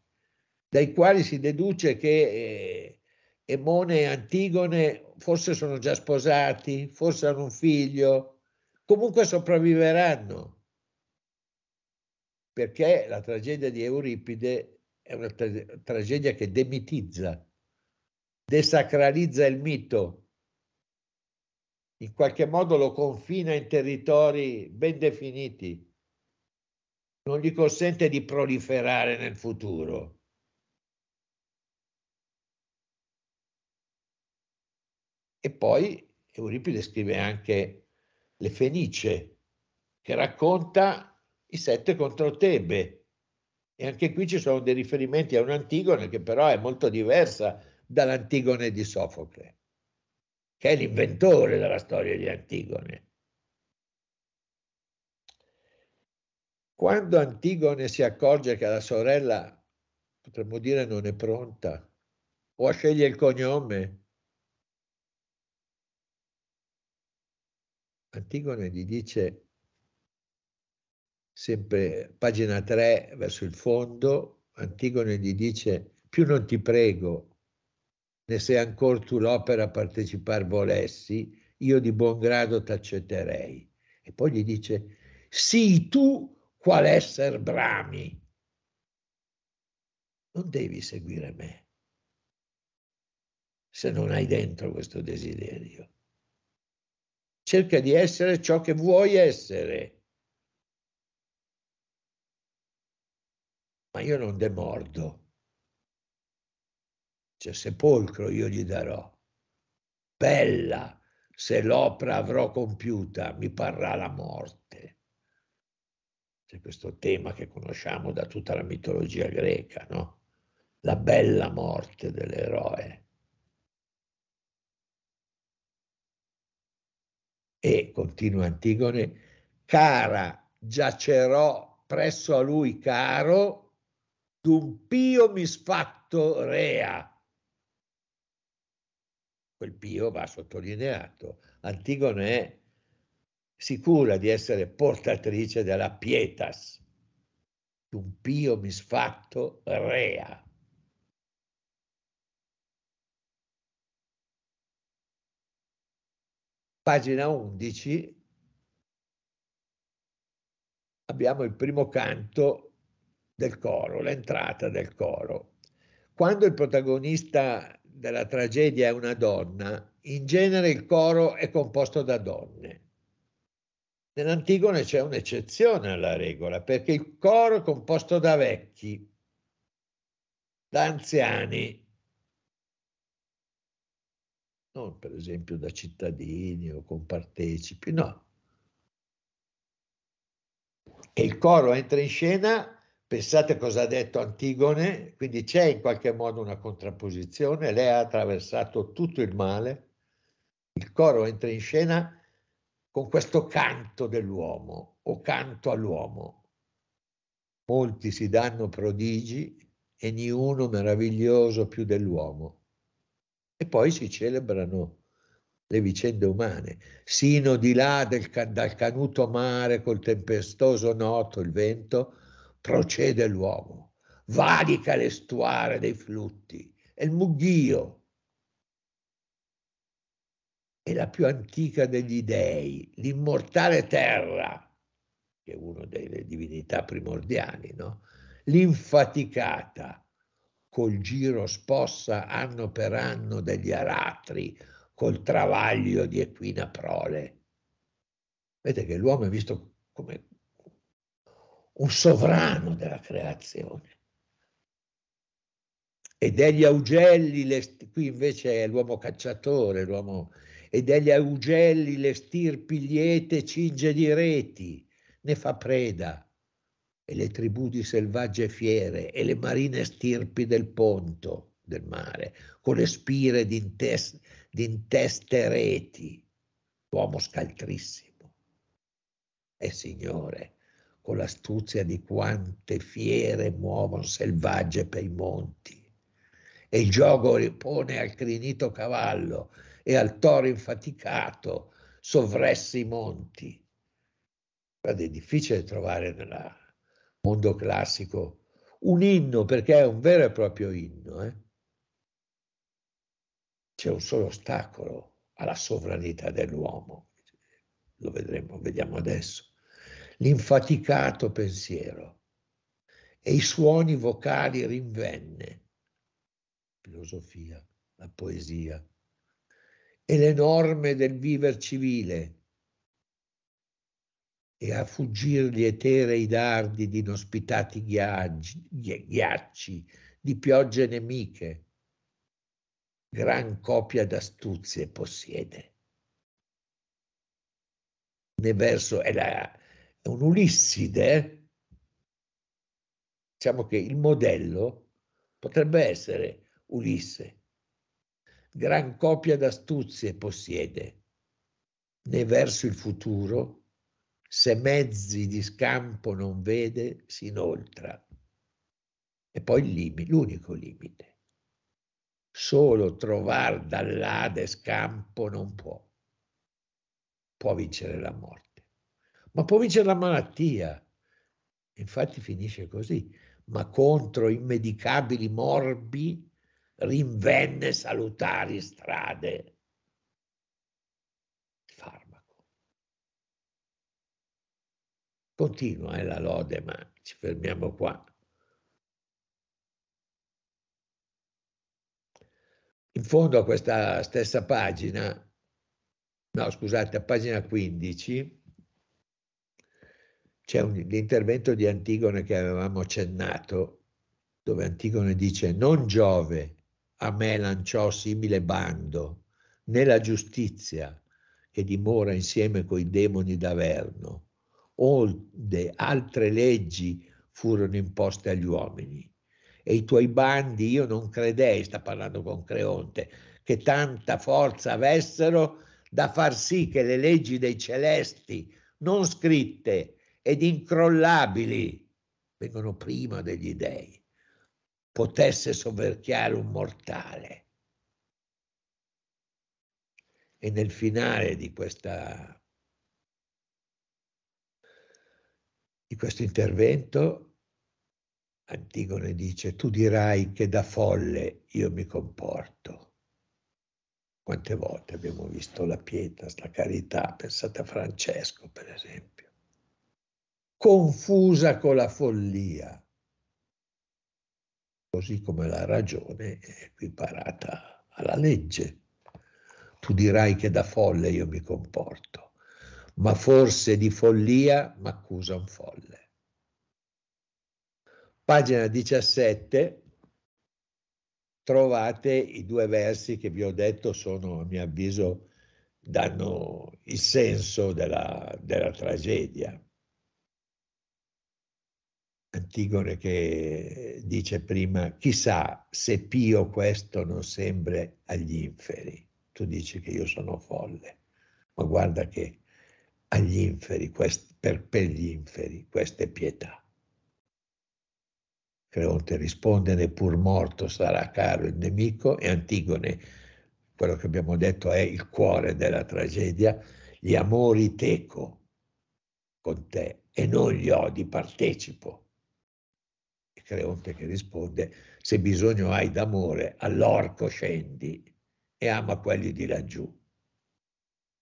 dai quali si deduce che eh, Emone e Antigone forse sono già sposati, forse hanno un figlio, comunque sopravviveranno. Perché la tragedia di Euripide è una tra tragedia che demitizza, desacralizza il mito, in qualche modo lo confina in territori ben definiti, non gli consente di proliferare nel futuro. E poi Euripide scrive anche Le Fenice, che racconta i sette contro Tebe. E anche qui ci sono dei riferimenti a un'Antigone che però è molto diversa dall'Antigone di Sofocle, che è l'inventore della storia di Antigone. Quando Antigone si accorge che la sorella, potremmo dire, non è pronta, o sceglie il cognome, Antigone gli dice, sempre pagina 3 verso il fondo, Antigone gli dice, più non ti prego, né se ancor tu l'opera partecipar volessi, io di buon grado t'accetterei. E poi gli dice, sii tu qual esser brami. Non devi seguire me se non hai dentro questo desiderio cerca di essere ciò che vuoi essere. Ma io non demordo. C'è sepolcro io gli darò. Bella, se l'opera avrò compiuta, mi parrà la morte. C'è questo tema che conosciamo da tutta la mitologia greca, no? La bella morte dell'eroe. E continua Antigone, cara giacerò presso a lui caro, d'un pio misfatto rea. Quel pio va sottolineato. Antigone è sicura di essere portatrice della pietas, d'un pio misfatto rea. Pagina 11 abbiamo il primo canto del coro, l'entrata del coro. Quando il protagonista della tragedia è una donna, in genere il coro è composto da donne. Nell'Antigone c'è un'eccezione alla regola, perché il coro è composto da vecchi, da anziani, non per esempio da cittadini o con partecipi, no. E il coro entra in scena, pensate cosa ha detto Antigone, quindi c'è in qualche modo una contrapposizione, lei ha attraversato tutto il male, il coro entra in scena con questo canto dell'uomo o canto all'uomo. Molti si danno prodigi e niuno meraviglioso più dell'uomo e poi si celebrano le vicende umane, sino di là del, dal canuto mare col tempestoso noto il vento, procede l'uomo, valica l'estuare dei flutti, e il mugghio, è la più antica degli dei, l'immortale terra, che è una delle divinità primordiali, no? l'infaticata, col giro spossa anno per anno degli aratri, col travaglio di equina prole. Vedete che l'uomo è visto come un sovrano della creazione. E degli augelli, qui invece è l'uomo cacciatore, l'uomo, e degli augelli le stirpi liete cinge di reti, ne fa preda e le tribù di selvagge fiere e le marine stirpi del ponto del mare, con le spire d'intes- reti, uomo scaltrissimo. E Signore, con l'astuzia di quante fiere muovono selvagge per i monti, e il gioco ripone al crinito cavallo e al toro infaticato sovressi i monti. Guarda, è difficile trovare nella mondo classico, un inno perché è un vero e proprio inno. Eh? C'è un solo ostacolo alla sovranità dell'uomo, lo vedremo, vediamo adesso, l'infaticato pensiero e i suoni vocali rinvenne, la filosofia, la poesia, e le norme del viver civile, e a gli eterei dardi di inospitati ghiaggi, ghiacci, di piogge nemiche. Gran copia d'astuzie possiede. Ne verso è, la, è un Ulisside, eh? diciamo che il modello potrebbe essere Ulisse. Gran copia d'astuzie possiede. Nel verso il futuro se mezzi di scampo non vede, si inoltra. E poi il limite, l'unico limite. Solo trovar dall'ade scampo non può. Può vincere la morte, ma può vincere la malattia. Infatti finisce così. Ma contro immedicabili morbi rinvenne salutari strade Continua è eh, la lode, ma ci fermiamo qua. In fondo a questa stessa pagina, no scusate, a pagina 15, c'è l'intervento di Antigone che avevamo accennato, dove Antigone dice non Giove a me lanciò simile bando, né la giustizia che dimora insieme coi demoni d'Averno onde altre leggi furono imposte agli uomini. E i tuoi bandi io non credei, sta parlando con Creonte, che tanta forza avessero da far sì che le leggi dei celesti, non scritte ed incrollabili, vengono prima degli dèi, potesse soverchiare un mortale. E nel finale di questa di questo intervento, Antigone dice, tu dirai che da folle io mi comporto. Quante volte abbiamo visto la pietà, la carità, pensate a Francesco per esempio, confusa con la follia, così come la ragione è equiparata alla legge. Tu dirai che da folle io mi comporto ma forse di follia m'accusa un folle. Pagina 17 trovate i due versi che vi ho detto sono, a mio avviso, danno il senso della, della tragedia. Antigone che dice prima, chissà se Pio questo non sembra agli inferi. Tu dici che io sono folle, ma guarda che agli inferi, quest, per, per gli inferi, questa è pietà. Creonte risponde, neppur morto sarà caro il nemico e Antigone, quello che abbiamo detto è il cuore della tragedia, gli amori teco con te e non gli odi partecipo. E Creonte che risponde, se bisogno hai d'amore, all'orco scendi e ama quelli di laggiù.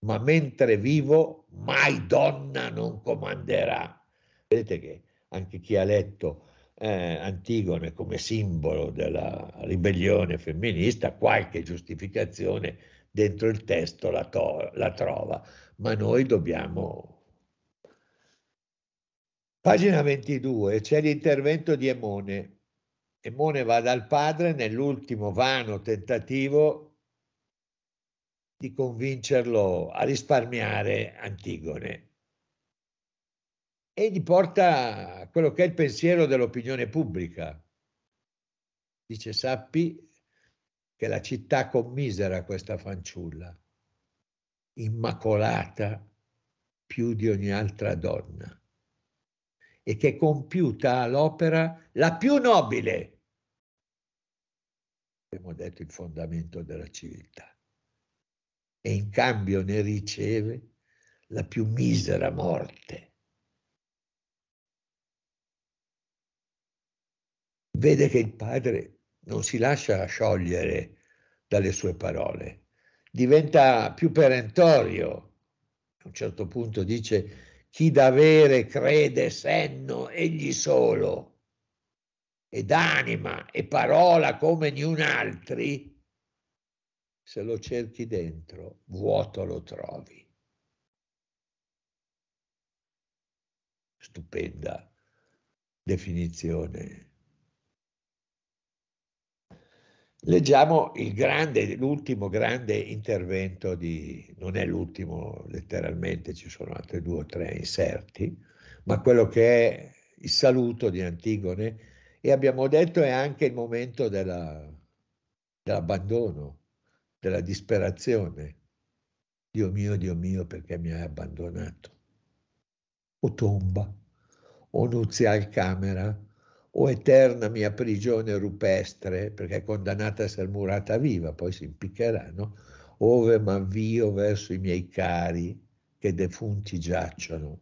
Ma mentre vivo mai donna non comanderà. Vedete che anche chi ha letto eh, Antigone come simbolo della ribellione femminista, qualche giustificazione dentro il testo la, to- la trova, ma noi dobbiamo... Pagina 22, c'è l'intervento di Emone. Emone va dal padre nell'ultimo vano tentativo di convincerlo a risparmiare Antigone. E gli porta quello che è il pensiero dell'opinione pubblica. Dice sappi che la città commisera questa fanciulla, immacolata più di ogni altra donna, e che è compiuta l'opera la più nobile, abbiamo detto il fondamento della civiltà e in cambio ne riceve la più misera morte. Vede che il padre non si lascia sciogliere dalle sue parole, diventa più perentorio. A un certo punto dice, chi d'avere crede senno egli solo, ed anima e parola come niun altri, se lo cerchi dentro, vuoto lo trovi. Stupenda definizione. Leggiamo grande, l'ultimo grande intervento di, non è l'ultimo letteralmente, ci sono altri due o tre inserti, ma quello che è il saluto di Antigone e abbiamo detto è anche il momento della, dell'abbandono della disperazione. Dio mio, Dio mio, perché mi hai abbandonato? O tomba, o nuzial camera, o eterna mia prigione rupestre, perché è condannata a essere murata viva, poi si impiccherà, no? Ove m'avvio verso i miei cari che defunti giacciono,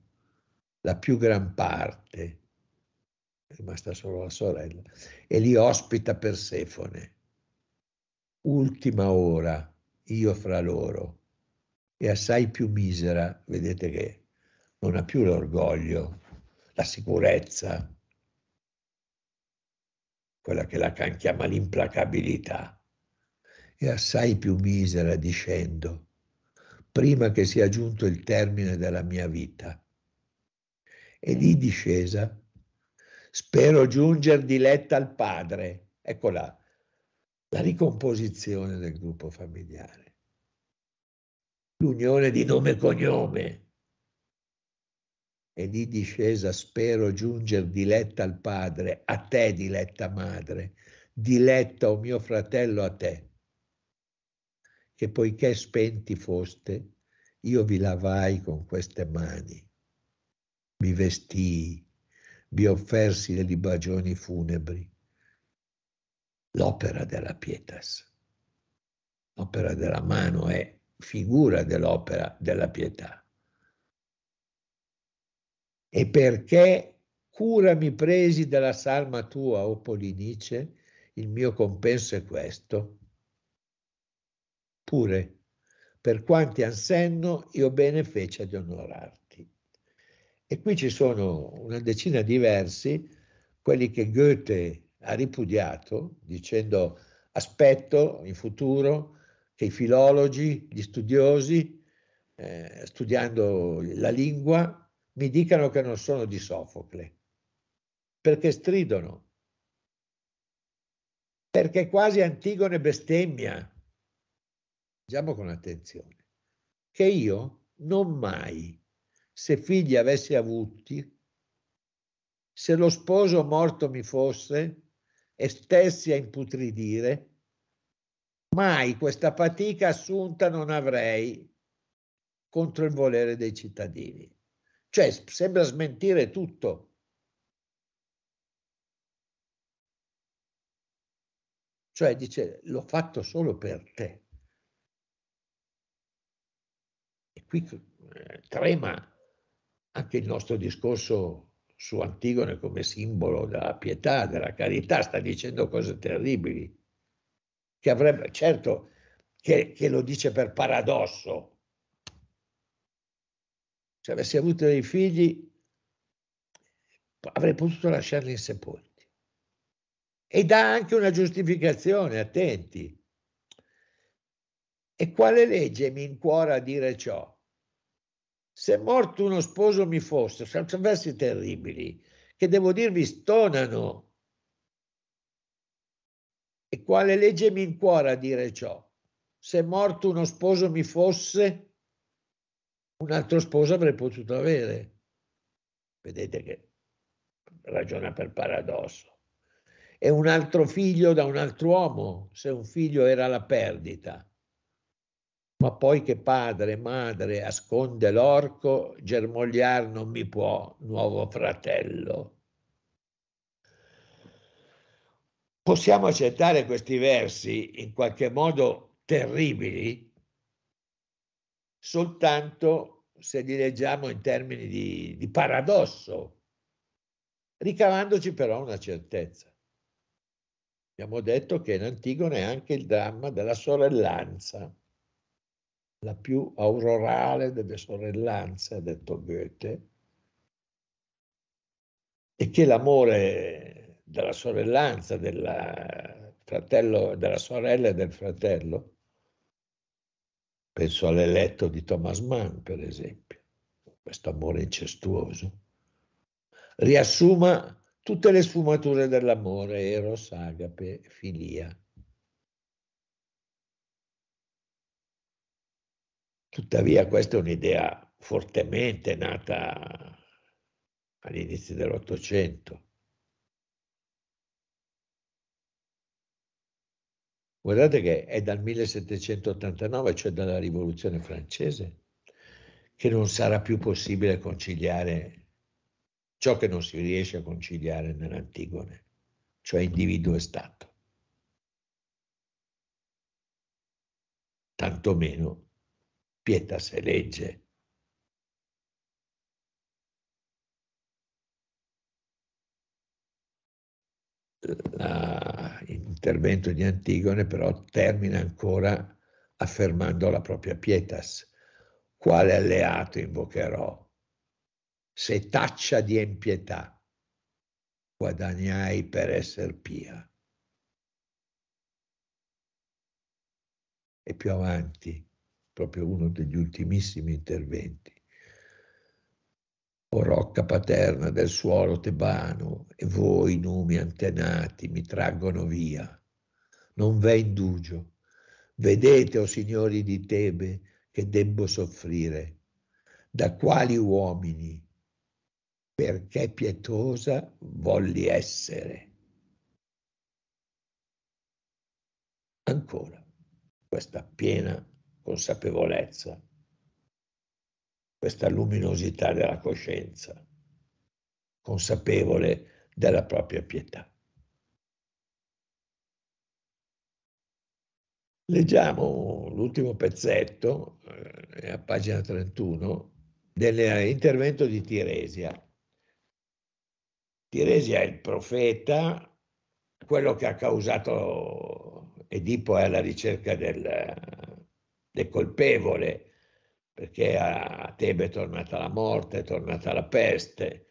la più gran parte, è rimasta solo la sorella, e li ospita Persefone ultima ora, io fra loro, e assai più misera, vedete che non ha più l'orgoglio, la sicurezza, quella che Lacan chiama l'implacabilità, e assai più misera discendo, prima che sia giunto il termine della mia vita. E di discesa, spero giunger diletta al Padre, eccola la ricomposizione del gruppo familiare, l'unione di nome e cognome e di discesa spero giunger diletta al Padre, a te diletta madre, diletta o mio fratello a te, che poiché spenti foste, io vi lavai con queste mani, vi vestii, vi offersi le libagioni funebri, l'opera della pietas. L'opera della mano è figura dell'opera della pietà. E perché curami presi dalla salma tua, o Polinice, il mio compenso è questo. Pure, per quanti ansenno, io bene feci ad onorarti. E qui ci sono una decina di versi, quelli che Goethe ha ripudiato dicendo aspetto in futuro che i filologi, gli studiosi, eh, studiando la lingua, mi dicano che non sono di Sofocle, perché stridono, perché quasi Antigone bestemmia, diciamo con attenzione, che io non mai, se figli avessi avuti, se lo sposo morto mi fosse, stessi a imputridire, mai questa fatica assunta non avrei contro il volere dei cittadini. Cioè, sembra smentire tutto. Cioè, dice, l'ho fatto solo per te. E qui eh, trema anche il nostro discorso su Antigone come simbolo della pietà, della carità, sta dicendo cose terribili, che avrebbe, certo, che, che lo dice per paradosso. Se avessi avuto dei figli, avrei potuto lasciarli insepolti. E dà anche una giustificazione, attenti. E quale legge mi incuora a dire ciò? Se morto uno sposo mi fosse, sono versi terribili che devo dirvi stonano. E quale legge mi incuora a dire ciò? Se morto uno sposo mi fosse, un altro sposo avrei potuto avere. Vedete che ragiona per paradosso. E un altro figlio da un altro uomo, se un figlio era la perdita ma poi che padre, madre asconde l'orco, germogliar non mi può, nuovo fratello. Possiamo accettare questi versi in qualche modo terribili soltanto se li leggiamo in termini di, di paradosso, ricavandoci però una certezza. Abbiamo detto che in Antigone è anche il dramma della sorellanza la più aurorale delle sorellanze, ha detto Goethe, e che l'amore della sorellanza, della, fratello, della sorella e del fratello, penso all'eletto di Thomas Mann, per esempio, questo amore incestuoso, riassuma tutte le sfumature dell'amore, eros, agape, filia Tuttavia questa è un'idea fortemente nata all'inizio dell'Ottocento. Guardate che è dal 1789, cioè dalla Rivoluzione francese, che non sarà più possibile conciliare ciò che non si riesce a conciliare nell'Antigone, cioè individuo e Stato. Tantomeno pietas e legge. L'intervento di Antigone però termina ancora affermando la propria pietas. Quale alleato invocherò? Se taccia di impietà, guadagnai per essere pia. E più avanti, proprio uno degli ultimissimi interventi. O rocca paterna del suolo tebano, e voi, numi antenati, mi traggono via. Non v'è indugio. Vedete, o signori di Tebe, che debbo soffrire. Da quali uomini? Perché pietosa volli essere. Ancora questa piena consapevolezza, questa luminosità della coscienza, consapevole della propria pietà. Leggiamo l'ultimo pezzetto, eh, è a pagina 31, dell'intervento di Tiresia. Tiresia è il profeta, quello che ha causato Edipo è alla ricerca del, è colpevole perché a Tebe è tornata la morte, è tornata la peste,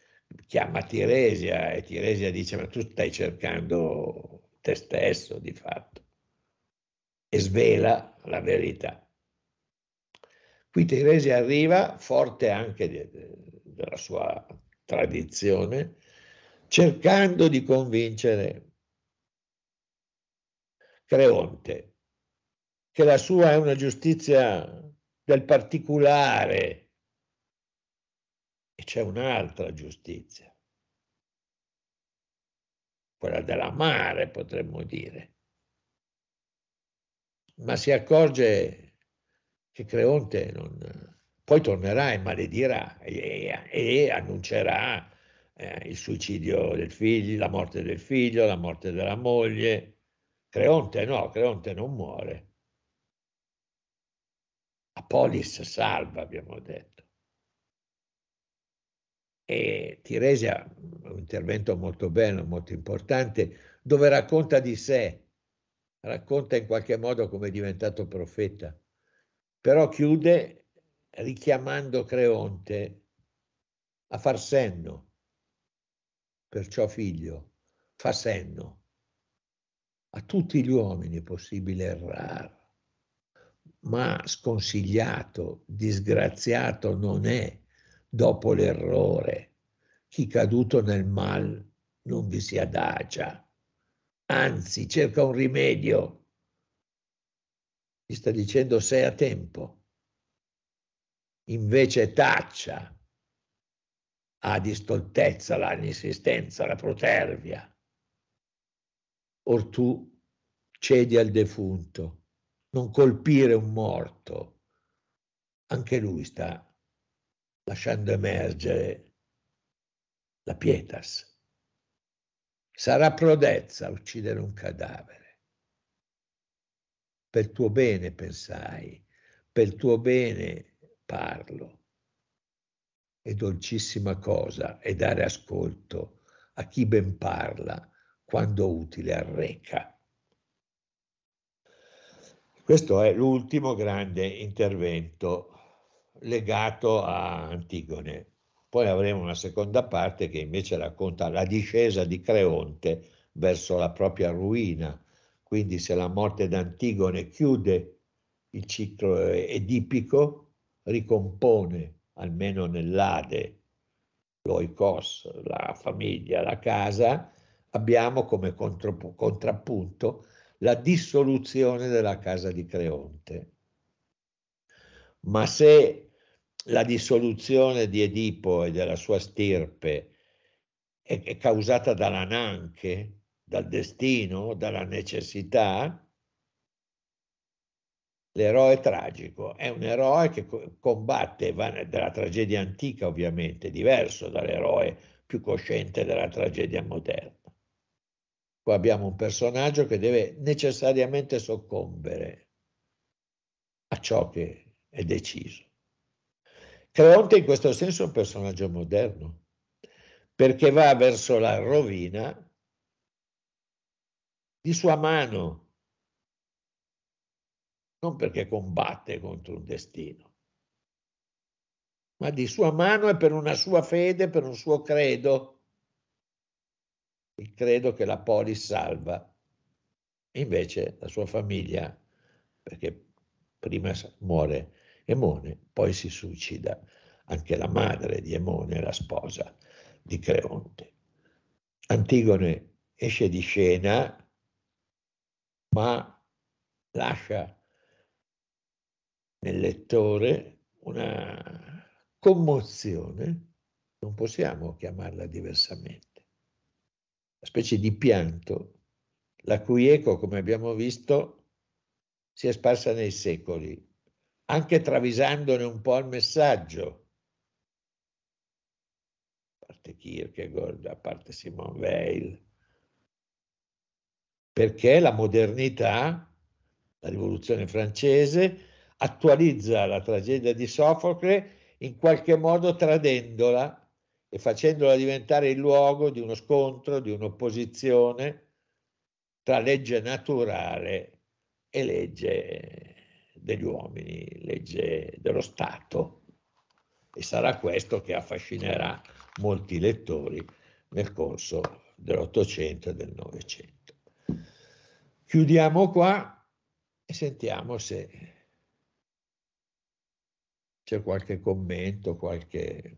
chiama Tiresia e Tiresia dice ma tu stai cercando te stesso di fatto e svela la verità. Qui Tiresia arriva forte anche di, di, della sua tradizione, cercando di convincere Creonte, che la sua è una giustizia del particolare e c'è un'altra giustizia, quella della mare potremmo dire. Ma si accorge che Creonte non... poi tornerà e maledirà e, e annuncerà eh, il suicidio del figlio, la morte del figlio, la morte della moglie. Creonte no, Creonte non muore a polis salva, abbiamo detto. E Tiresia, un intervento molto bello, molto importante, dove racconta di sé, racconta in qualche modo come è diventato profeta, però chiude richiamando Creonte a far senno, perciò figlio, fa senno a tutti gli uomini possibile errare ma sconsigliato, disgraziato non è dopo l'errore. Chi caduto nel mal non vi si adagia, anzi cerca un rimedio. Gli sta dicendo sei a tempo, invece taccia, ha distoltezza, la insistenza, la protervia. Or tu cedi al defunto non colpire un morto, anche lui sta lasciando emergere la pietas. Sarà prodezza uccidere un cadavere. Per tuo bene pensai, per tuo bene parlo. E dolcissima cosa è dare ascolto a chi ben parla quando utile arreca. Questo è l'ultimo grande intervento legato a Antigone. Poi avremo una seconda parte che invece racconta la discesa di Creonte verso la propria ruina. Quindi se la morte d'Antigone chiude il ciclo edipico, ricompone, almeno nell'Ade, l'oikos, la famiglia, la casa, abbiamo come contrappunto la dissoluzione della casa di Creonte. Ma se la dissoluzione di Edipo e della sua stirpe è, è causata dalla nanche, dal destino, dalla necessità, l'eroe tragico è un eroe che combatte della tragedia antica ovviamente, diverso dall'eroe più cosciente della tragedia moderna Qua abbiamo un personaggio che deve necessariamente soccombere a ciò che è deciso. Creonte in questo senso è un personaggio moderno, perché va verso la rovina di sua mano, non perché combatte contro un destino, ma di sua mano e per una sua fede, per un suo credo e credo che la polis salva. Invece la sua famiglia, perché prima muore Emone, poi si suicida anche la madre di Emone, la sposa di Creonte. Antigone esce di scena, ma lascia nel lettore una commozione, non possiamo chiamarla diversamente specie di pianto, la cui eco, come abbiamo visto, si è sparsa nei secoli, anche travisandone un po' il messaggio. A parte Kierkegaard, a parte Simone Weil. Perché la modernità, la rivoluzione francese, attualizza la tragedia di Sofocle in qualche modo tradendola e facendola diventare il luogo di uno scontro, di un'opposizione tra legge naturale e legge degli uomini, legge dello Stato. E sarà questo che affascinerà molti lettori nel corso dell'Ottocento e del Novecento. Chiudiamo qua e sentiamo se c'è qualche commento, qualche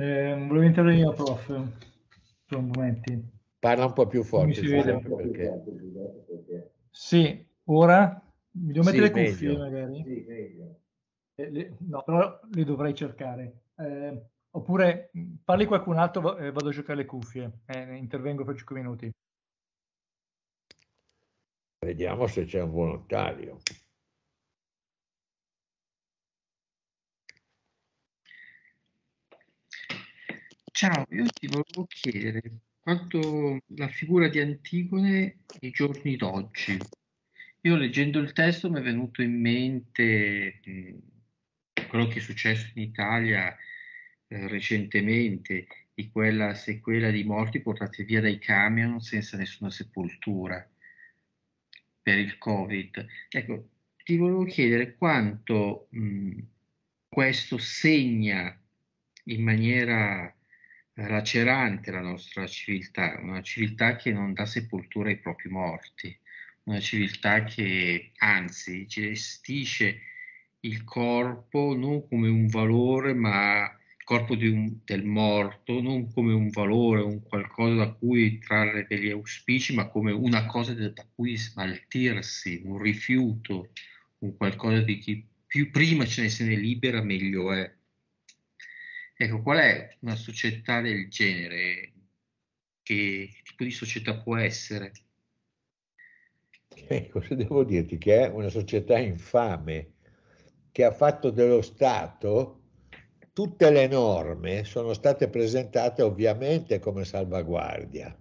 Eh, volevo intervenire io, prof. Sono momenti. Parla un po' più forte. Si vede. Perché... Sì, ora mi devo mettere sì, le cuffie meglio. magari. Sì, Eh, le, no, però le dovrei cercare. Eh, oppure mm, parli qualcun altro e eh, vado a cercare le cuffie. Eh, intervengo per 5 minuti. Vediamo se c'è un volontario. Ciao, io ti volevo chiedere quanto la figura di Antigone ai giorni d'oggi. Io leggendo il testo mi è venuto in mente eh, quello che è successo in Italia eh, recentemente, di quella sequela di morti portati via dai camion senza nessuna sepoltura per il Covid. Ecco, ti volevo chiedere quanto mh, questo segna in maniera lacerante la nostra civiltà, una civiltà che non dà sepoltura ai propri morti, una civiltà che anzi gestisce il corpo non come un valore, ma il corpo un, del morto non come un valore, un qualcosa da cui trarre degli auspici, ma come una cosa da cui smaltirsi, un rifiuto, un qualcosa di chi più prima ce ne se ne libera meglio è Ecco, qual è una società del genere? Che, che tipo di società può essere? Eh, cosa devo dirti? Che è una società infame che ha fatto dello Stato tutte le norme sono state presentate ovviamente come salvaguardia.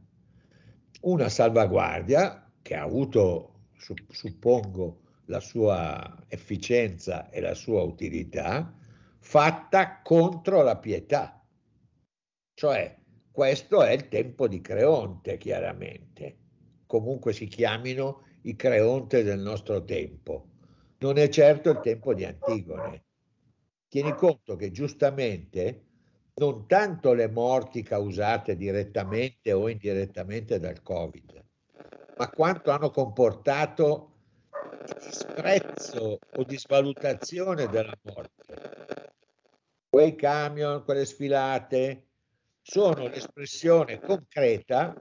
Una salvaguardia che ha avuto, suppongo, la sua efficienza e la sua utilità, fatta contro la pietà. Cioè, questo è il tempo di Creonte, chiaramente, comunque si chiamino i Creonte del nostro tempo. Non è certo il tempo di Antigone. Tieni conto che giustamente non tanto le morti causate direttamente o indirettamente dal Covid, ma quanto hanno comportato disprezzo o disvalutazione della morte quei camion, quelle sfilate, sono l'espressione concreta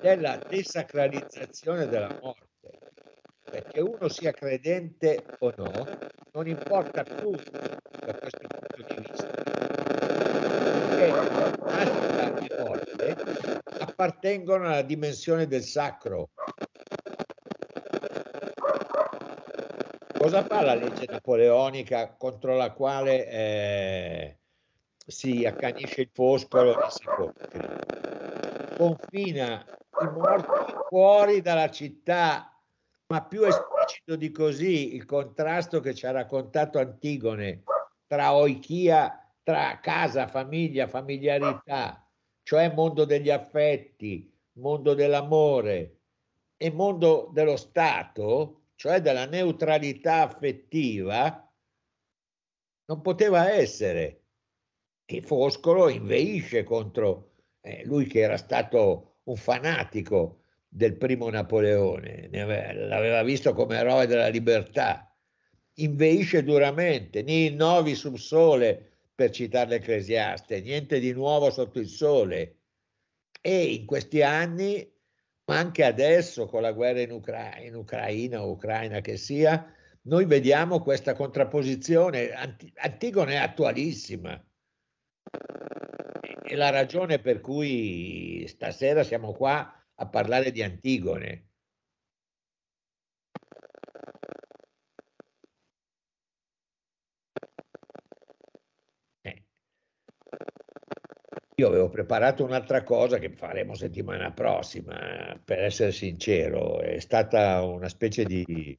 della desacralizzazione della morte. Che uno sia credente o no, non importa più da questo punto di vista. Perché l'asta e morte appartengono alla dimensione del sacro, cosa fa la legge napoleonica contro la quale eh, si accanisce il foscolo e si compie? Confina i morti fuori dalla città, ma più esplicito di così il contrasto che ci ha raccontato Antigone tra oichia, tra casa, famiglia, familiarità, cioè mondo degli affetti, mondo dell'amore e mondo dello Stato, cioè della neutralità affettiva, non poteva essere. E Foscolo inveisce contro eh, lui che era stato un fanatico del primo Napoleone, aveva, l'aveva visto come eroe della libertà, inveisce duramente, ni novi sul sole, per citare l'Ecclesiaste, niente di nuovo sotto il sole. E in questi anni ma anche adesso con la guerra in, Ucra- in Ucraina o Ucraina che sia, noi vediamo questa contrapposizione. Anti- Antigone è attualissima. E la ragione per cui stasera siamo qua a parlare di Antigone Io avevo preparato un'altra cosa che faremo settimana prossima, per essere sincero, è stata una specie di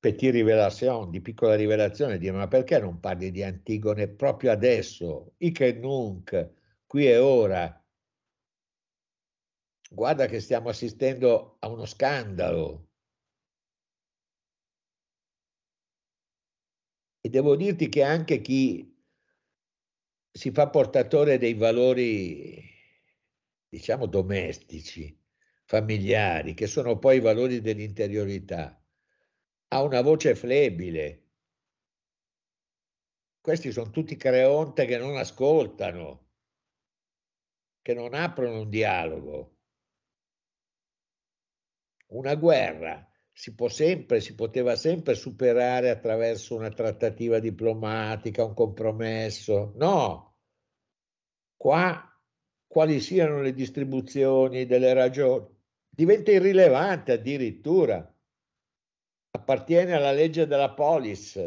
petit rivelation, di piccola rivelazione, dire ma perché non parli di Antigone proprio adesso, hic et nunc, qui e ora? Guarda che stiamo assistendo a uno scandalo. E devo dirti che anche chi si fa portatore dei valori, diciamo, domestici, familiari, che sono poi i valori dell'interiorità. Ha una voce flebile. Questi sono tutti creonte che non ascoltano, che non aprono un dialogo. Una guerra si può sempre, si poteva sempre superare attraverso una trattativa diplomatica, un compromesso. No, qua quali siano le distribuzioni delle ragioni diventa irrilevante addirittura. Appartiene alla legge della polis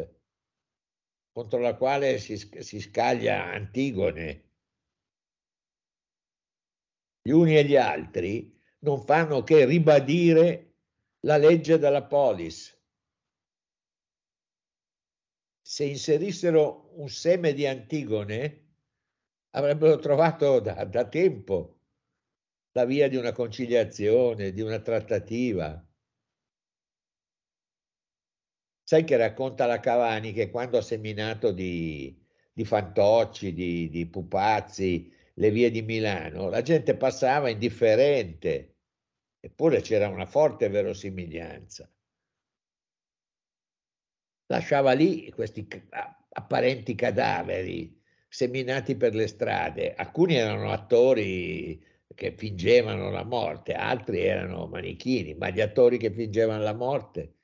contro la quale si, si scaglia Antigone. Gli uni e gli altri non fanno che ribadire la legge della polis. Se inserissero un seme di Antigone, avrebbero trovato da, da tempo la via di una conciliazione, di una trattativa. Sai che racconta la Cavani che quando ha seminato di, di fantocci, di, di pupazzi, le vie di Milano, la gente passava indifferente eppure c'era una forte verosimiglianza. Lasciava lì questi apparenti cadaveri seminati per le strade, alcuni erano attori che fingevano la morte, altri erano manichini, ma gli attori che fingevano la morte.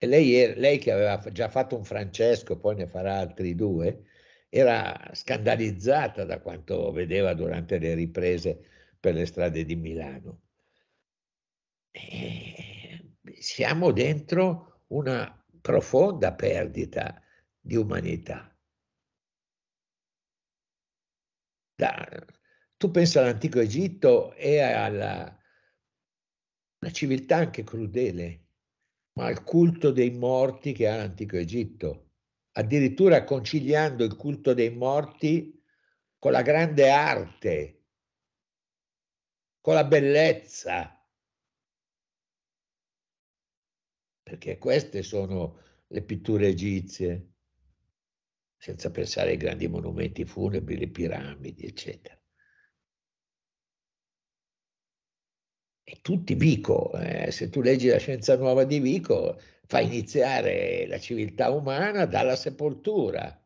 E lei, er, lei che aveva già fatto un Francesco, poi ne farà altri due, era scandalizzata da quanto vedeva durante le riprese per le strade di Milano. E eh, siamo dentro una profonda perdita di umanità. Da, tu pensa all'antico Egitto e alla una civiltà anche crudele, ma al culto dei morti che ha l'antico Egitto, addirittura conciliando il culto dei morti con la grande arte con la bellezza. Perché queste sono le pitture egizie, senza pensare ai grandi monumenti funebri, le piramidi, eccetera. E tutti Vico, eh, se tu leggi la scienza nuova di Vico, fa iniziare la civiltà umana dalla sepoltura.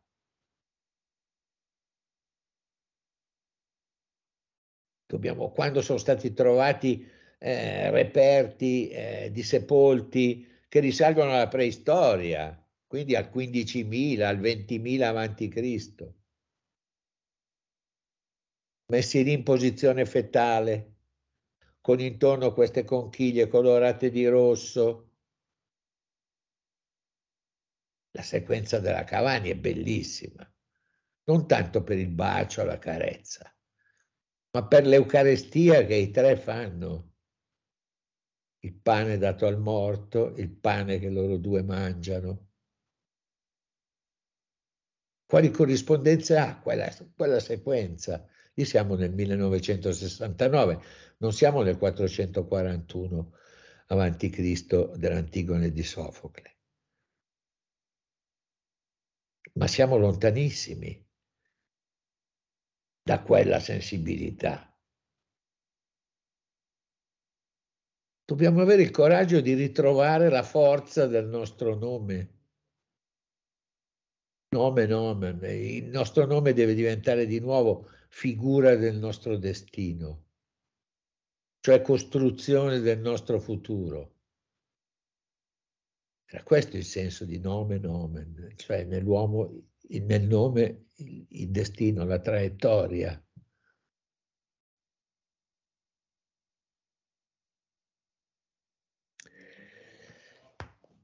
Dobbiamo, quando sono stati trovati eh, reperti eh, di sepolti che risalgono alla preistoria, quindi al 15.000, al 20.000 avanti Cristo, messi lì in posizione fetale, con intorno queste conchiglie colorate di rosso. La sequenza della Cavani è bellissima, non tanto per il bacio, la carezza, ma per l'Eucarestia che i tre fanno. Il pane dato al morto, il pane che loro due mangiano. Quali corrispondenze ha quella, quella sequenza? Lì siamo nel 1969, non siamo nel 441 avanti Cristo dell'Antigone di Sofocle ma siamo lontanissimi da quella sensibilità. Dobbiamo avere il coraggio di ritrovare la forza del nostro nome. Nome, nome, il nostro nome deve diventare di nuovo figura del nostro destino, cioè costruzione del nostro futuro. Era questo il senso di nome, nome, cioè nell'uomo nel nome il destino, la traiettoria.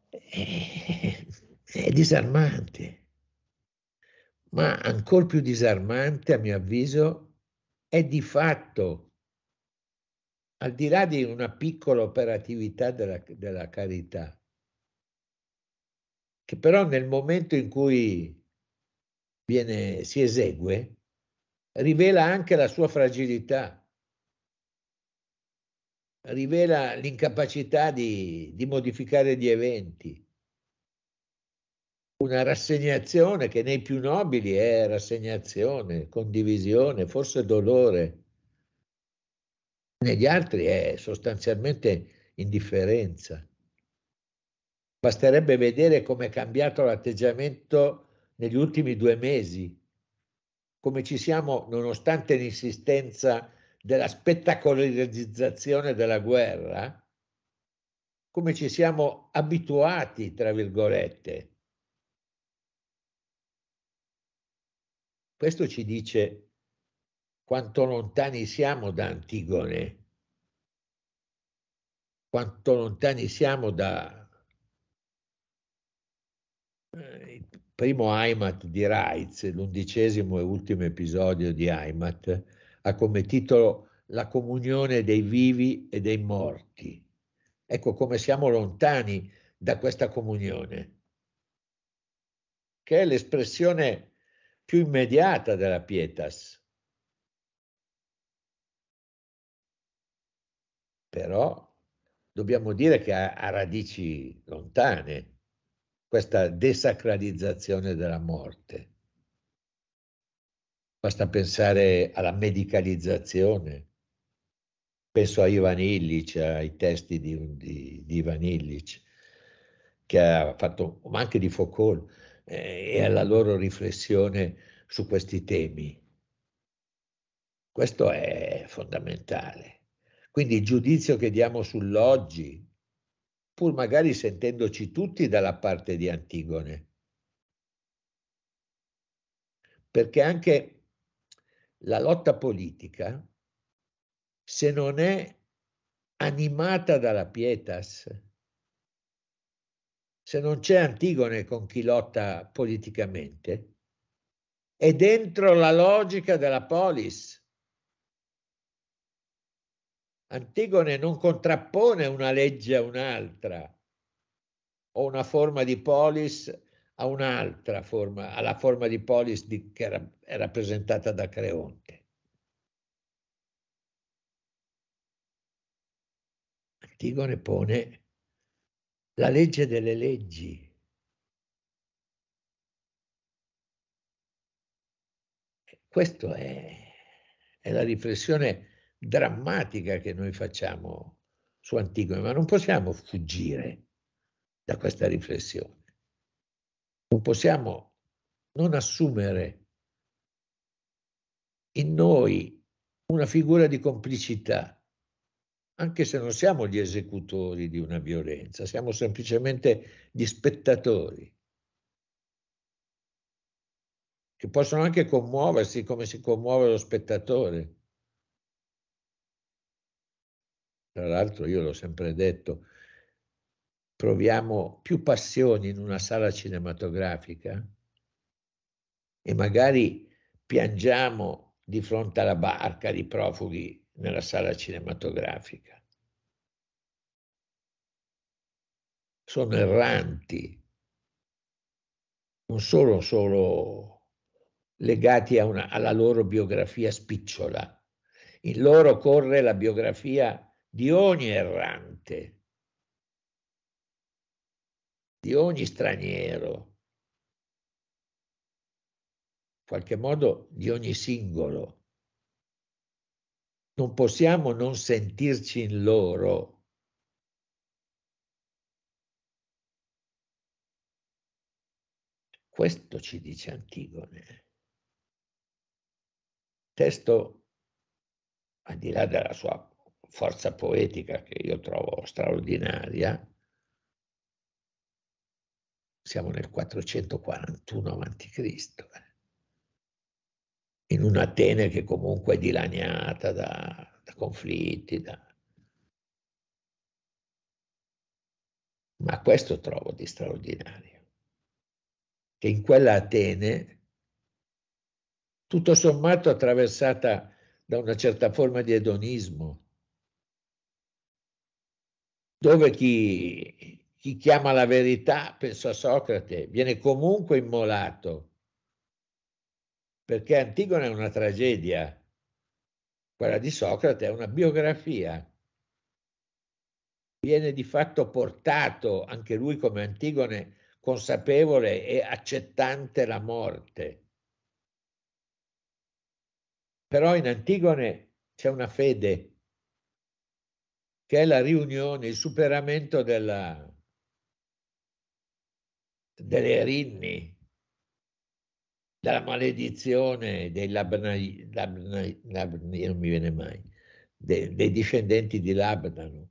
È, è disarmante, ma ancora più disarmante, a mio avviso, è di fatto al di là di una piccola operatività della, della, carità, che però nel momento in cui viene, si esegue rivela anche la sua fragilità, rivela l'incapacità di, di modificare gli eventi una rassegnazione che nei più nobili è rassegnazione, condivisione, forse dolore, negli altri è sostanzialmente indifferenza. Basterebbe vedere come è cambiato l'atteggiamento negli ultimi due mesi, come ci siamo, nonostante l'insistenza della spettacolarizzazione della guerra, come ci siamo abituati, tra virgolette. Questo ci dice quanto lontani siamo da Antigone, quanto lontani siamo da eh, primo Heimat di Reitz, l'undicesimo e ultimo episodio di Heimat, ha come titolo La comunione dei vivi e dei morti. Ecco come siamo lontani da questa comunione, che è l'espressione più immediata della pietas. Però dobbiamo dire che ha, ha radici lontane questa desacralizzazione della morte. Basta pensare alla medicalizzazione. Penso a Ivan Illich, ai testi di, di, di Ivan Illich, che ha fatto, ma anche di Foucault, eh, e alla loro riflessione su questi temi. Questo è fondamentale. Quindi il giudizio che diamo sull'oggi pur magari sentendoci tutti dalla parte di Antigone. Perché anche la lotta politica, se non è animata dalla pietas, se non c'è Antigone con chi lotta politicamente, è dentro la logica della polis Antigone non contrappone una legge a un'altra o una forma di polis a un'altra forma, alla forma di polis di, che era, è rappresentata da Creonte. Antigone pone la legge delle leggi. Questa è, è la riflessione drammatica che noi facciamo su Antigone, ma non possiamo fuggire da questa riflessione. Non possiamo non assumere in noi una figura di complicità, anche se non siamo gli esecutori di una violenza, siamo semplicemente gli spettatori che possono anche commuoversi come si commuove lo spettatore tra l'altro io l'ho sempre detto, proviamo più passioni in una sala cinematografica e magari piangiamo di fronte alla barca di profughi nella sala cinematografica. Sono erranti, non sono solo legati una, alla loro biografia spicciola, in loro corre la biografia di ogni errante, di ogni straniero, in qualche modo di ogni singolo. Non possiamo non sentirci in loro. Questo ci dice Antigone. Testo, al di là della sua forza poetica che io trovo straordinaria, siamo nel 441 a.C., eh. in un'Atene che comunque è dilaniata da, da conflitti, da... ma questo trovo di straordinario, che in quella Atene, tutto sommato attraversata da una certa forma di edonismo, dove chi, chi chiama la verità, penso a Socrate, viene comunque immolato, perché Antigone è una tragedia, quella di Socrate è una biografia viene di fatto portato anche lui come Antigone consapevole e accettante la morte. Però in Antigone c'è una fede che è la riunione, il superamento della, delle rinni, della maledizione dei Labnai, Labnai, Labnai non mi viene mai, dei, dei discendenti di Labdano.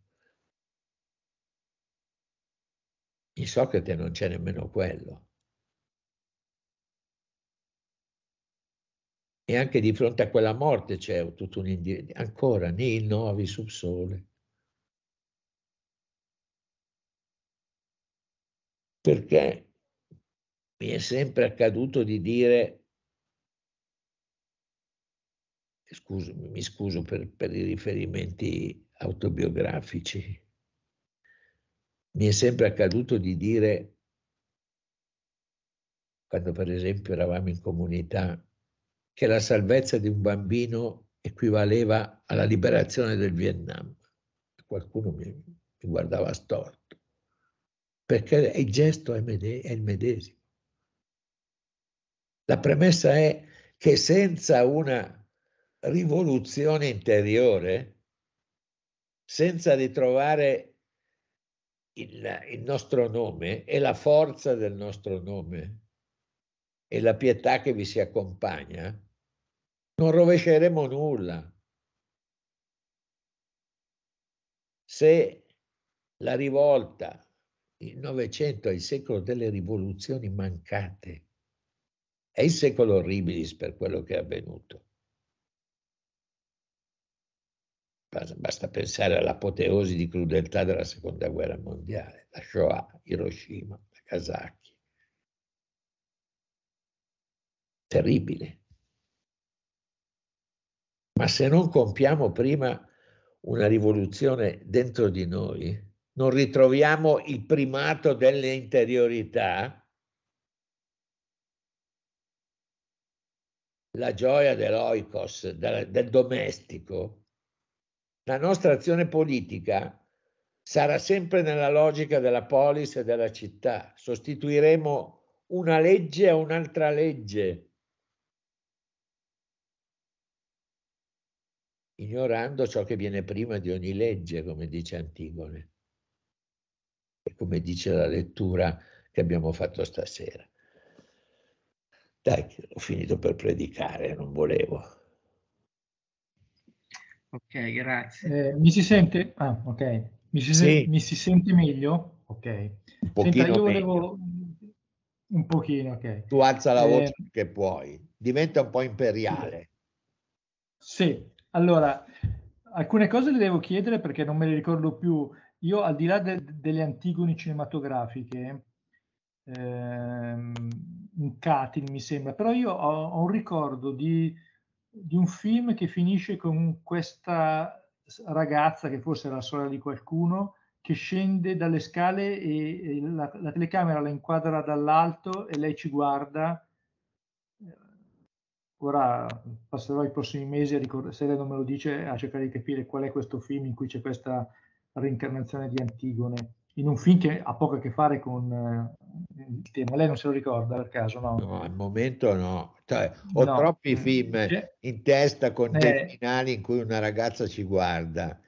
In Socrate non c'è nemmeno quello. E anche di fronte a quella morte c'è tutto un indirizzo, ancora nil novi sub sole. perché mi è sempre accaduto di dire, scusami, mi scuso per, per i riferimenti autobiografici, mi è sempre accaduto di dire, quando per esempio eravamo in comunità, che la salvezza di un bambino equivaleva alla liberazione del Vietnam. Qualcuno mi, mi guardava storto perché il gesto è, il medesimo. La premessa è che senza una rivoluzione interiore, senza ritrovare il, il nostro nome e la forza del nostro nome e la pietà che vi si accompagna, non rovesceremo nulla. Se la rivolta il Novecento è il secolo delle rivoluzioni mancate. È il secolo orribilis per quello che è avvenuto. Basta pensare all'apoteosi di crudeltà della seconda guerra mondiale, la Shoah, Hiroshima, Nagasaki. Terribile. Ma se non compiamo prima una rivoluzione dentro di noi, non ritroviamo il primato delle interiorità, la gioia dell'oikos, del, del domestico, la nostra azione politica sarà sempre nella logica della polis e della città. Sostituiremo una legge a un'altra legge, ignorando ciò che viene prima di ogni legge, come dice Antigone come dice la lettura che abbiamo fatto stasera. Dai, ho finito per predicare, non volevo. Ok, grazie. Eh, mi si sente? Ah, ok. Mi si, sì. mi si sente meglio? Ok. Un pochino Senta, volevo... Un pochino, ok. Tu alza la eh... voce che puoi. Diventa un po' imperiale. Sì, allora, alcune cose le devo chiedere perché non me le ricordo più. Io al di là de- delle antigoni cinematografiche, ehm, in Catin mi sembra, però io ho, ho un ricordo di, di, un film che finisce con questa ragazza, che forse era la sorella di qualcuno, che scende dalle scale e, e la, la telecamera la inquadra dall'alto e lei ci guarda ora passerò i prossimi mesi a ricordare, se lei non me lo dice, a cercare di capire qual è questo film in cui c'è questa reincarnazione di Antigone, in un film che ha poco a che fare con eh, il tema. Lei non se lo ricorda per caso, no? No, al momento no. Cioè, ho no. troppi film eh, cioè, in testa con eh, terminali in cui una ragazza ci guarda.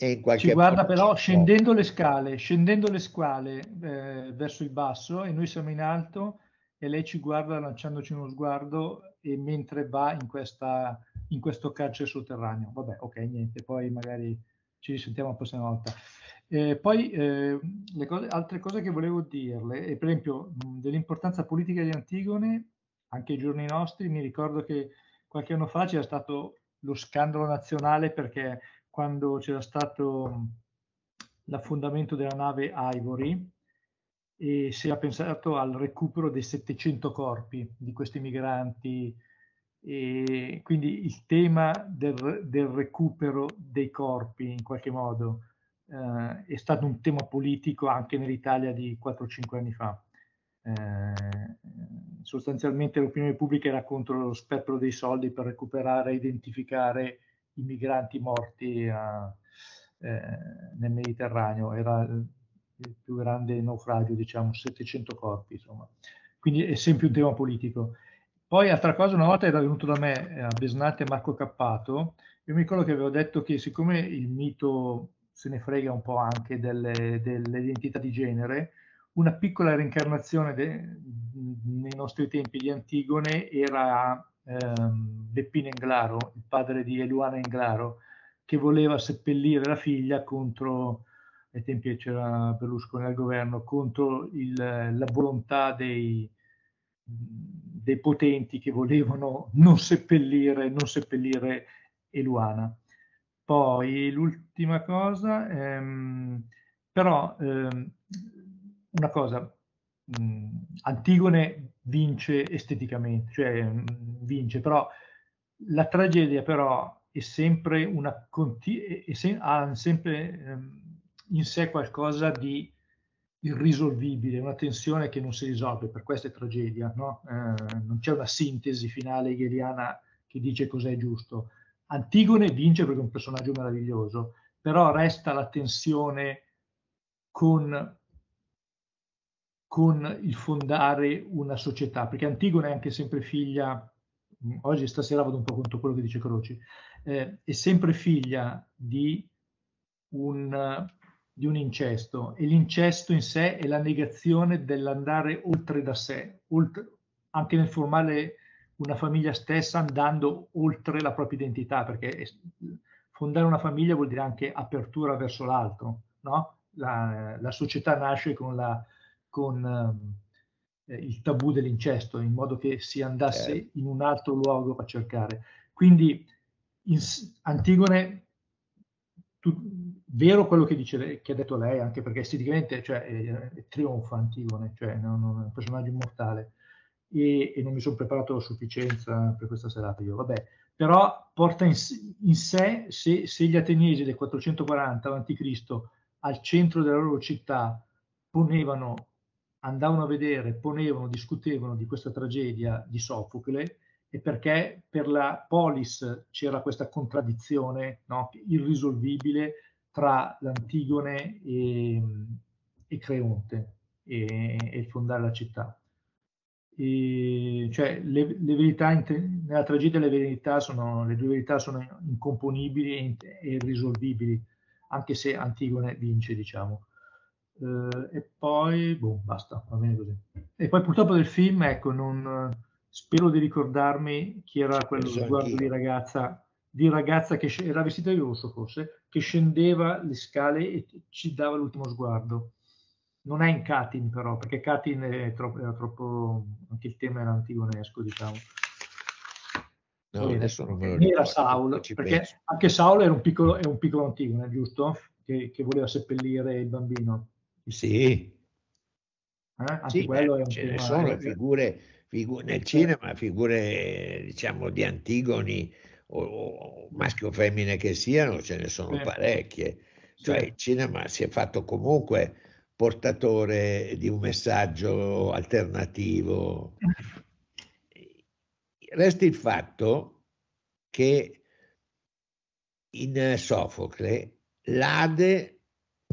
E in qualche ci guarda però scendendo le scale, scendendo le scale eh, verso il basso e noi siamo in alto e lei ci guarda lanciandoci uno sguardo e mentre va in, questa, in questo carcere sotterraneo. Vabbè, ok, niente, poi magari ci risentiamo la prossima volta. Eh, poi eh, le cose, altre cose che volevo dirle, eh, per esempio dell'importanza politica di Antigone, anche ai giorni nostri, mi ricordo che qualche anno fa c'era stato lo scandalo nazionale perché quando c'era stato l'affondamento della nave Ivory e si era pensato al recupero dei 700 corpi di questi migranti e quindi il tema del, del, recupero dei corpi in qualche modo eh, è stato un tema politico anche nell'Italia di 4-5 anni fa. Eh, sostanzialmente l'opinione pubblica era contro lo sperpero dei soldi per recuperare e identificare i migranti morti a, eh, nel Mediterraneo, era il più grande naufragio, diciamo, 700 corpi, insomma. Quindi è sempre un tema politico. Poi, altra cosa, una volta era venuto da me eh, a Besnate Marco Cappato, io mi ricordo che avevo detto che siccome il mito se ne frega un po' anche delle, delle identità di genere, una piccola reincarnazione de, nei nostri tempi di Antigone era ehm, Beppino Englaro, il padre di Eluana Englaro, che voleva seppellire la figlia contro, ai tempi c'era Berlusconi al governo, contro il, la volontà dei, dei potenti che volevano non seppellire, non seppellire Eluana. Poi l'ultima cosa, ehm, però ehm, una cosa, mh, mm, Antigone vince esteticamente, cioè mh, mm, vince, però la tragedia però è sempre una, è se, ha sempre ehm, in sé qualcosa di irrisolvibile, una tensione che non si risolve, per questo è tragedia, no? eh, non c'è una sintesi finale hegeliana che dice cos'è giusto. Antigone vince perché è un personaggio meraviglioso, però resta la tensione con, con il fondare una società, perché Antigone è anche sempre figlia, oggi stasera vado un po' contro quello che dice Croci, eh, è sempre figlia di un di un incesto e l'incesto in sé è la negazione dell'andare oltre da sé, oltre, anche nel formare una famiglia stessa andando oltre la propria identità, perché fondare una famiglia vuol dire anche apertura verso l'altro, no? la, la, società nasce con, la, con eh, il tabù dell'incesto, in modo che si andasse eh. in un altro luogo a cercare. Quindi in, Antigone tu, vero quello che, dice, che, ha detto lei, anche perché esteticamente cioè, è, è trionfa Antigone, cioè non, non è un personaggio immortale. E, e non mi sono preparato a sufficienza per questa serata io, vabbè, però porta in, in sé, se, se, gli ateniesi del 440 a.C. al centro della loro città ponevano, andavano a vedere, ponevano, discutevano di questa tragedia di Sofocle, e perché per la polis c'era questa contraddizione no, irrisolvibile tra l'Antigone e, e Creonte e, e, fondare la città. E, cioè, le, le verità in, nella tragedia le, verità sono, le due verità sono incomponibili e, irrisolvibili, anche se Antigone vince, diciamo. Eh, e poi, boh, basta, va bene così. E poi purtroppo del film, ecco, non, spero di ricordarmi chi era quello esatto. sguardo di ragazza, di ragazza che era vestita di rosso forse, che scendeva le scale e ci dava l'ultimo sguardo. Non è in Katyn però, perché Katyn troppo, era troppo, anche il tema era antigonesco, diciamo. No, Bene. adesso non me lo ricordo. Era Saul, perché penso. anche Saul era un piccolo, è un piccolo antigone, giusto? Che, che, voleva seppellire il bambino. Sì. Eh? Anche sì, quello beh, è un ce ne sono eh. figure, figu- nel eh. cinema figure diciamo di antigoni o, o maschio o femmine che siano, ce ne sono certo. parecchie. Cioè il certo. cinema si è fatto comunque portatore di un messaggio alternativo. Resta il fatto che in Sofocle l'Ade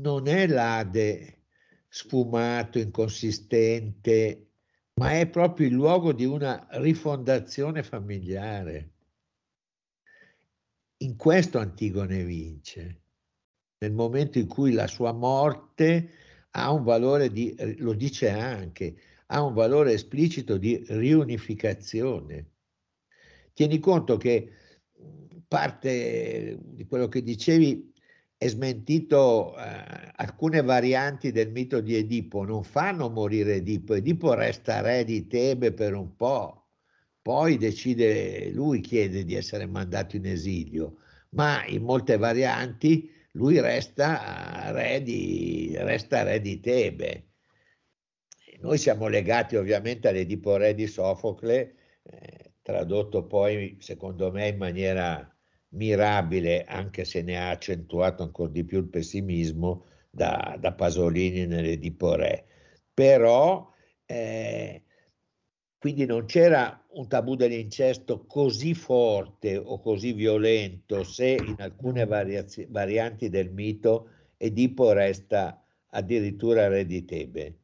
non è l'Ade sfumato, inconsistente, ma è proprio il luogo di una rifondazione familiare. In questo Antigone vince, nel momento in cui la sua morte ha un valore di, eh, lo dice anche, ha un valore esplicito di riunificazione. Tieni conto che mm, parte eh, di quello che dicevi è smentito, eh, alcune varianti del mito di Edipo non fanno morire Edipo, Edipo resta re di Tebe per un po', poi decide, lui chiede di essere mandato in esilio, ma in molte varianti lui resta re di, resta re di Tebe. Noi siamo legati ovviamente all'Edipo Re di Sofocle, eh, tradotto poi secondo me in maniera mirabile, anche se ne ha accentuato ancora di più il pessimismo da, da Pasolini nell'Edipo Re. Però eh, quindi non c'era un tabù dell'incesto così forte o così violento se in alcune variaz- varianti del mito Edipo resta addirittura re di Tebe,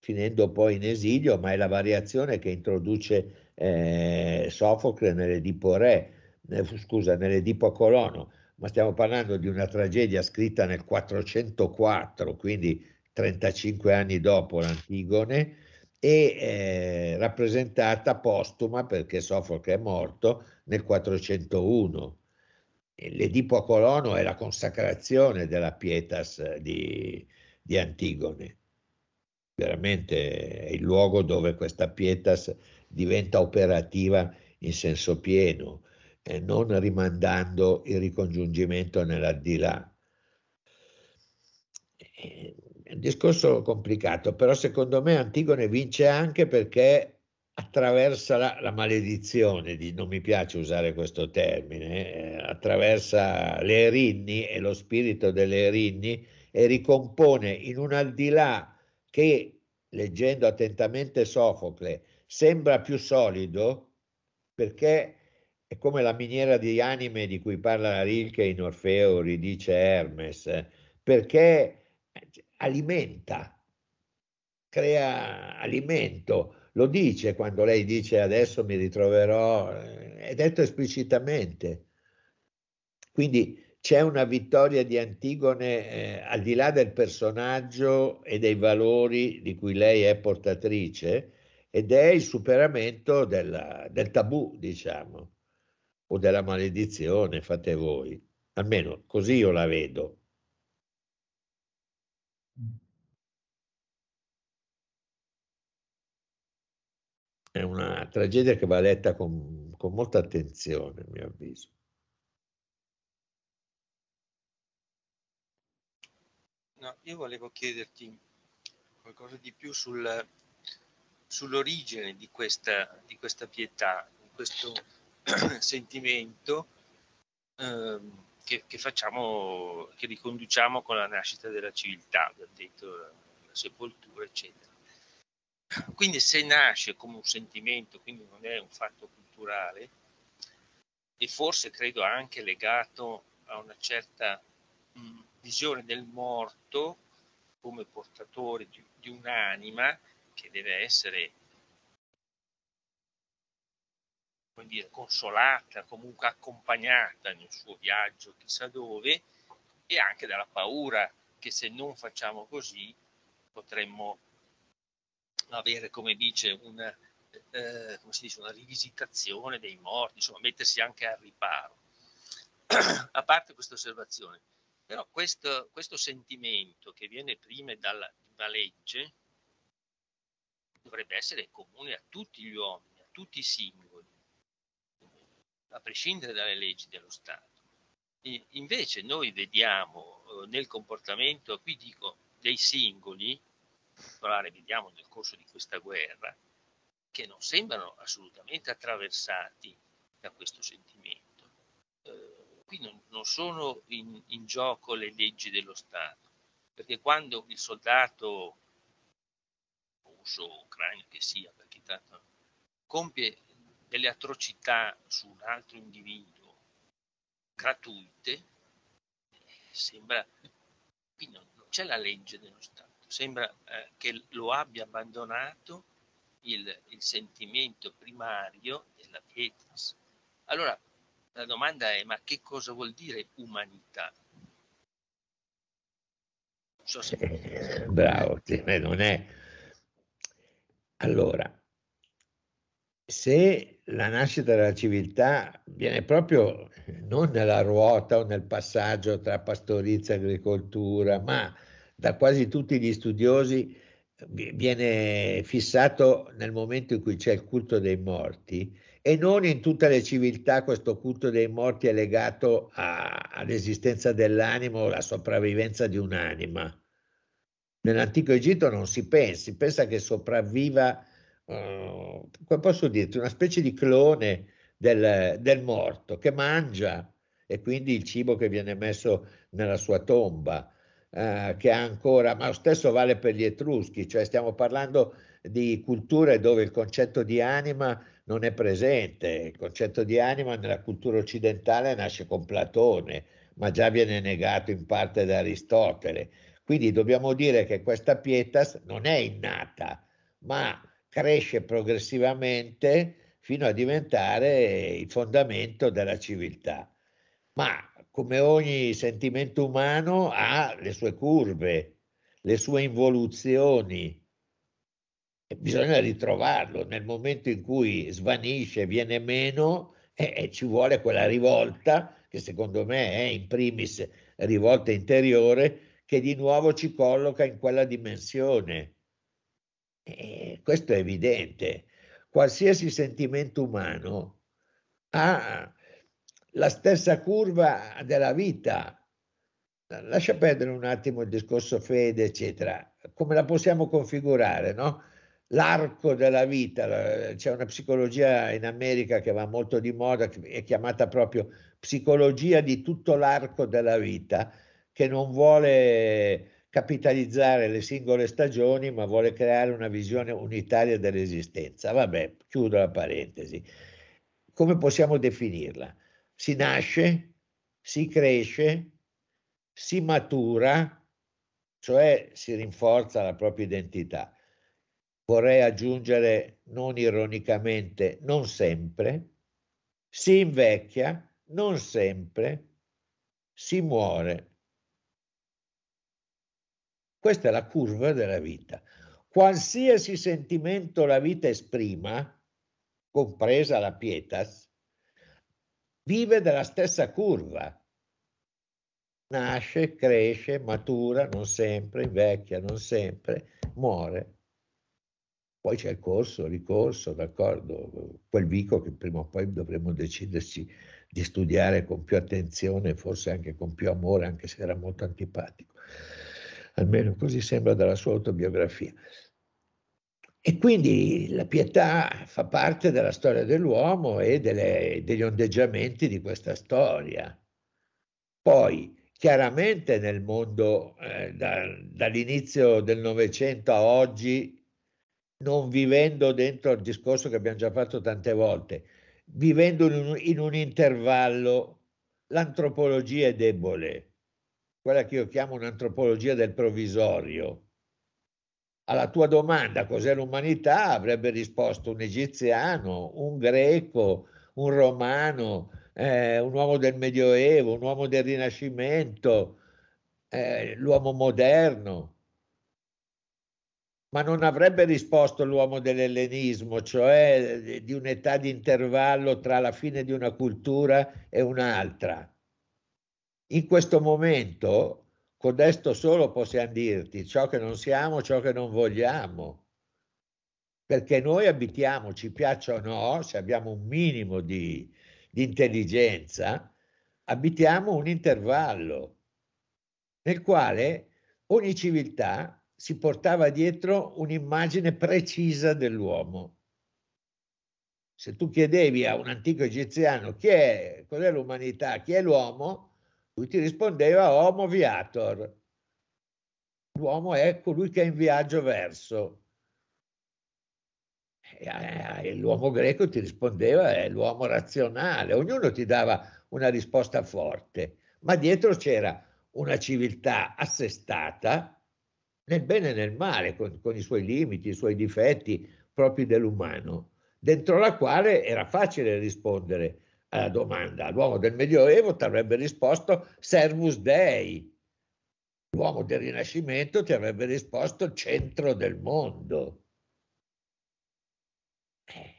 finendo poi in esilio, ma è la variazione che introduce eh, Sofocle nell'Edipo re, eh, scusa, nell'Edipo colono, ma stiamo parlando di una tragedia scritta nel 404, quindi 35 anni dopo l'Antigone, e eh, rappresentata postuma perché Sofocle è morto nel 401. L'Edipo a Colono è la consacrazione della Pietas di, di Antigone. Veramente è il luogo dove questa Pietas diventa operativa in senso pieno, eh, non rimandando il ricongiungimento nell'aldilà un discorso complicato, però secondo me Antigone vince anche perché attraversa la, la maledizione, di, non mi piace usare questo termine, eh, attraversa le Erinni e lo spirito delle Erinni e ricompone in un al di là che, leggendo attentamente Sofocle, sembra più solido perché è come la miniera di anime di cui parla Rilke in Orfeo, ridice Hermes, perché alimenta, crea alimento. Lo dice quando lei dice adesso mi ritroverò, eh, è detto esplicitamente. Quindi c'è una vittoria di Antigone eh, al di là del personaggio e dei valori di cui lei è portatrice ed è il superamento della, del tabù, diciamo, o della maledizione, fate voi. Almeno così io la vedo. È una tragedia che va letta con, con molta attenzione, a mio avviso. No, io volevo chiederti qualcosa di più sul, sull'origine di questa, di questa, pietà, di questo sentimento eh, che, che, facciamo, che riconduciamo con la nascita della civiltà, abbiamo detto la sepoltura, eccetera. Quindi se nasce come un sentimento, quindi non è un fatto culturale, e forse credo anche legato a una certa mm, visione del morto come portatore di, di un'anima che deve essere come dire, consolata, comunque accompagnata nel suo viaggio chissà dove, e anche dalla paura che se non facciamo così potremmo avere, come dice, un, eh, come dice, una rivisitazione dei morti, insomma, mettersi anche al riparo. A parte questa osservazione, però questo, questo sentimento che viene prima dalla, da legge dovrebbe essere comune a tutti gli uomini, a tutti i singoli, a prescindere dalle leggi dello Stato. E invece noi vediamo eh, nel comportamento, qui dico, dei singoli, particolare vediamo nel corso di questa guerra, che non sembrano assolutamente attraversati da questo sentimento. Eh, qui non, non sono in, in, gioco le leggi dello Stato, perché quando il soldato russo, ucraino che sia, perché tanto compie delle atrocità su un altro individuo gratuite, eh, sembra qui non, non c'è la legge dello Stato sembra eh, che lo abbia abbandonato il, il sentimento primario della pietas. Allora la domanda è ma che cosa vuol dire umanità? Non so se... Eh, bravo, non è... Allora, se la nascita della civiltà viene proprio non nella ruota o nel passaggio tra pastorizia e agricoltura, ma da quasi tutti gli studiosi viene fissato nel momento in cui c'è il culto dei morti e non in tutte le civiltà questo culto dei morti è legato a, all'esistenza dell'animo alla sopravvivenza di un'anima. Nell'antico Egitto non si pensa, si pensa che sopravviva, uh, come posso dirti, una specie di clone del, del morto che mangia e quindi il cibo che viene messo nella sua tomba eh, che ha ancora, ma lo stesso vale per gli etruschi, cioè stiamo parlando di culture dove il concetto di anima non è presente, il concetto di anima nella cultura occidentale nasce con Platone, ma già viene negato in parte da Aristotele. Quindi dobbiamo dire che questa pietas non è innata, ma cresce progressivamente fino a diventare il fondamento della civiltà. Ma come ogni sentimento umano, ha le sue curve, le sue involuzioni. E bisogna ritrovarlo nel momento in cui svanisce, viene meno e, e ci vuole quella rivolta, che secondo me è in primis rivolta interiore, che di nuovo ci colloca in quella dimensione. E questo è evidente. Qualsiasi sentimento umano ha la stessa curva della vita. Lascia perdere un attimo il discorso fede, eccetera. Come la possiamo configurare, no? L'arco della vita, c'è una psicologia in America che va molto di moda, è chiamata proprio psicologia di tutto l'arco della vita, che non vuole capitalizzare le singole stagioni, ma vuole creare una visione unitaria dell'esistenza. Vabbè, chiudo la parentesi. Come possiamo definirla? si nasce, si cresce, si matura, cioè si rinforza la propria identità. Vorrei aggiungere, non ironicamente, non sempre, si invecchia, non sempre, si muore. Questa è la curva della vita. Qualsiasi sentimento la vita esprima, compresa la pietas, vive della stessa curva. Nasce, cresce, matura, non sempre, invecchia, non sempre, muore. Poi c'è il corso, il ricorso, d'accordo, quel vico che prima o poi dovremo deciderci di studiare con più attenzione, forse anche con più amore, anche se era molto antipatico. Almeno così sembra dalla sua autobiografia. E quindi la pietà fa parte della storia dell'uomo e delle, degli ondeggiamenti di questa storia. Poi, chiaramente nel mondo, eh, da, dall'inizio del Novecento a oggi, non vivendo dentro il discorso che abbiamo già fatto tante volte, vivendo in un, in un intervallo, l'antropologia è debole, quella che io chiamo un'antropologia del provvisorio alla tua domanda cos'è l'umanità avrebbe risposto un egiziano, un greco, un romano, eh, un uomo del Medioevo, un uomo del Rinascimento, eh, l'uomo moderno. Ma non avrebbe risposto l'uomo dell'ellenismo, cioè eh, di un'età di intervallo tra la fine di una cultura e un'altra. In questo momento Codesto solo possiamo dirti ciò che non siamo, ciò che non vogliamo. Perché noi abitiamo, ci piaccia o no, se abbiamo un minimo di, di intelligenza, abitiamo un intervallo nel quale ogni civiltà si portava dietro un'immagine precisa dell'uomo. Se tu chiedevi a un antico egiziano chi è, cos'è l'umanità, chi è l'uomo, lui ti rispondeva Homo viator. L'uomo è colui che è in viaggio verso. Eh, e l'uomo greco ti rispondeva è l'uomo razionale, ognuno ti dava una risposta forte, ma dietro c'era una civiltà assestata nel bene e nel male, con, con, i suoi limiti, i suoi difetti propri dell'umano, dentro la quale era facile rispondere alla eh, domanda, l'uomo del Medioevo ti avrebbe risposto Servus Dei, l'uomo del Rinascimento ti avrebbe risposto centro del mondo. Eh.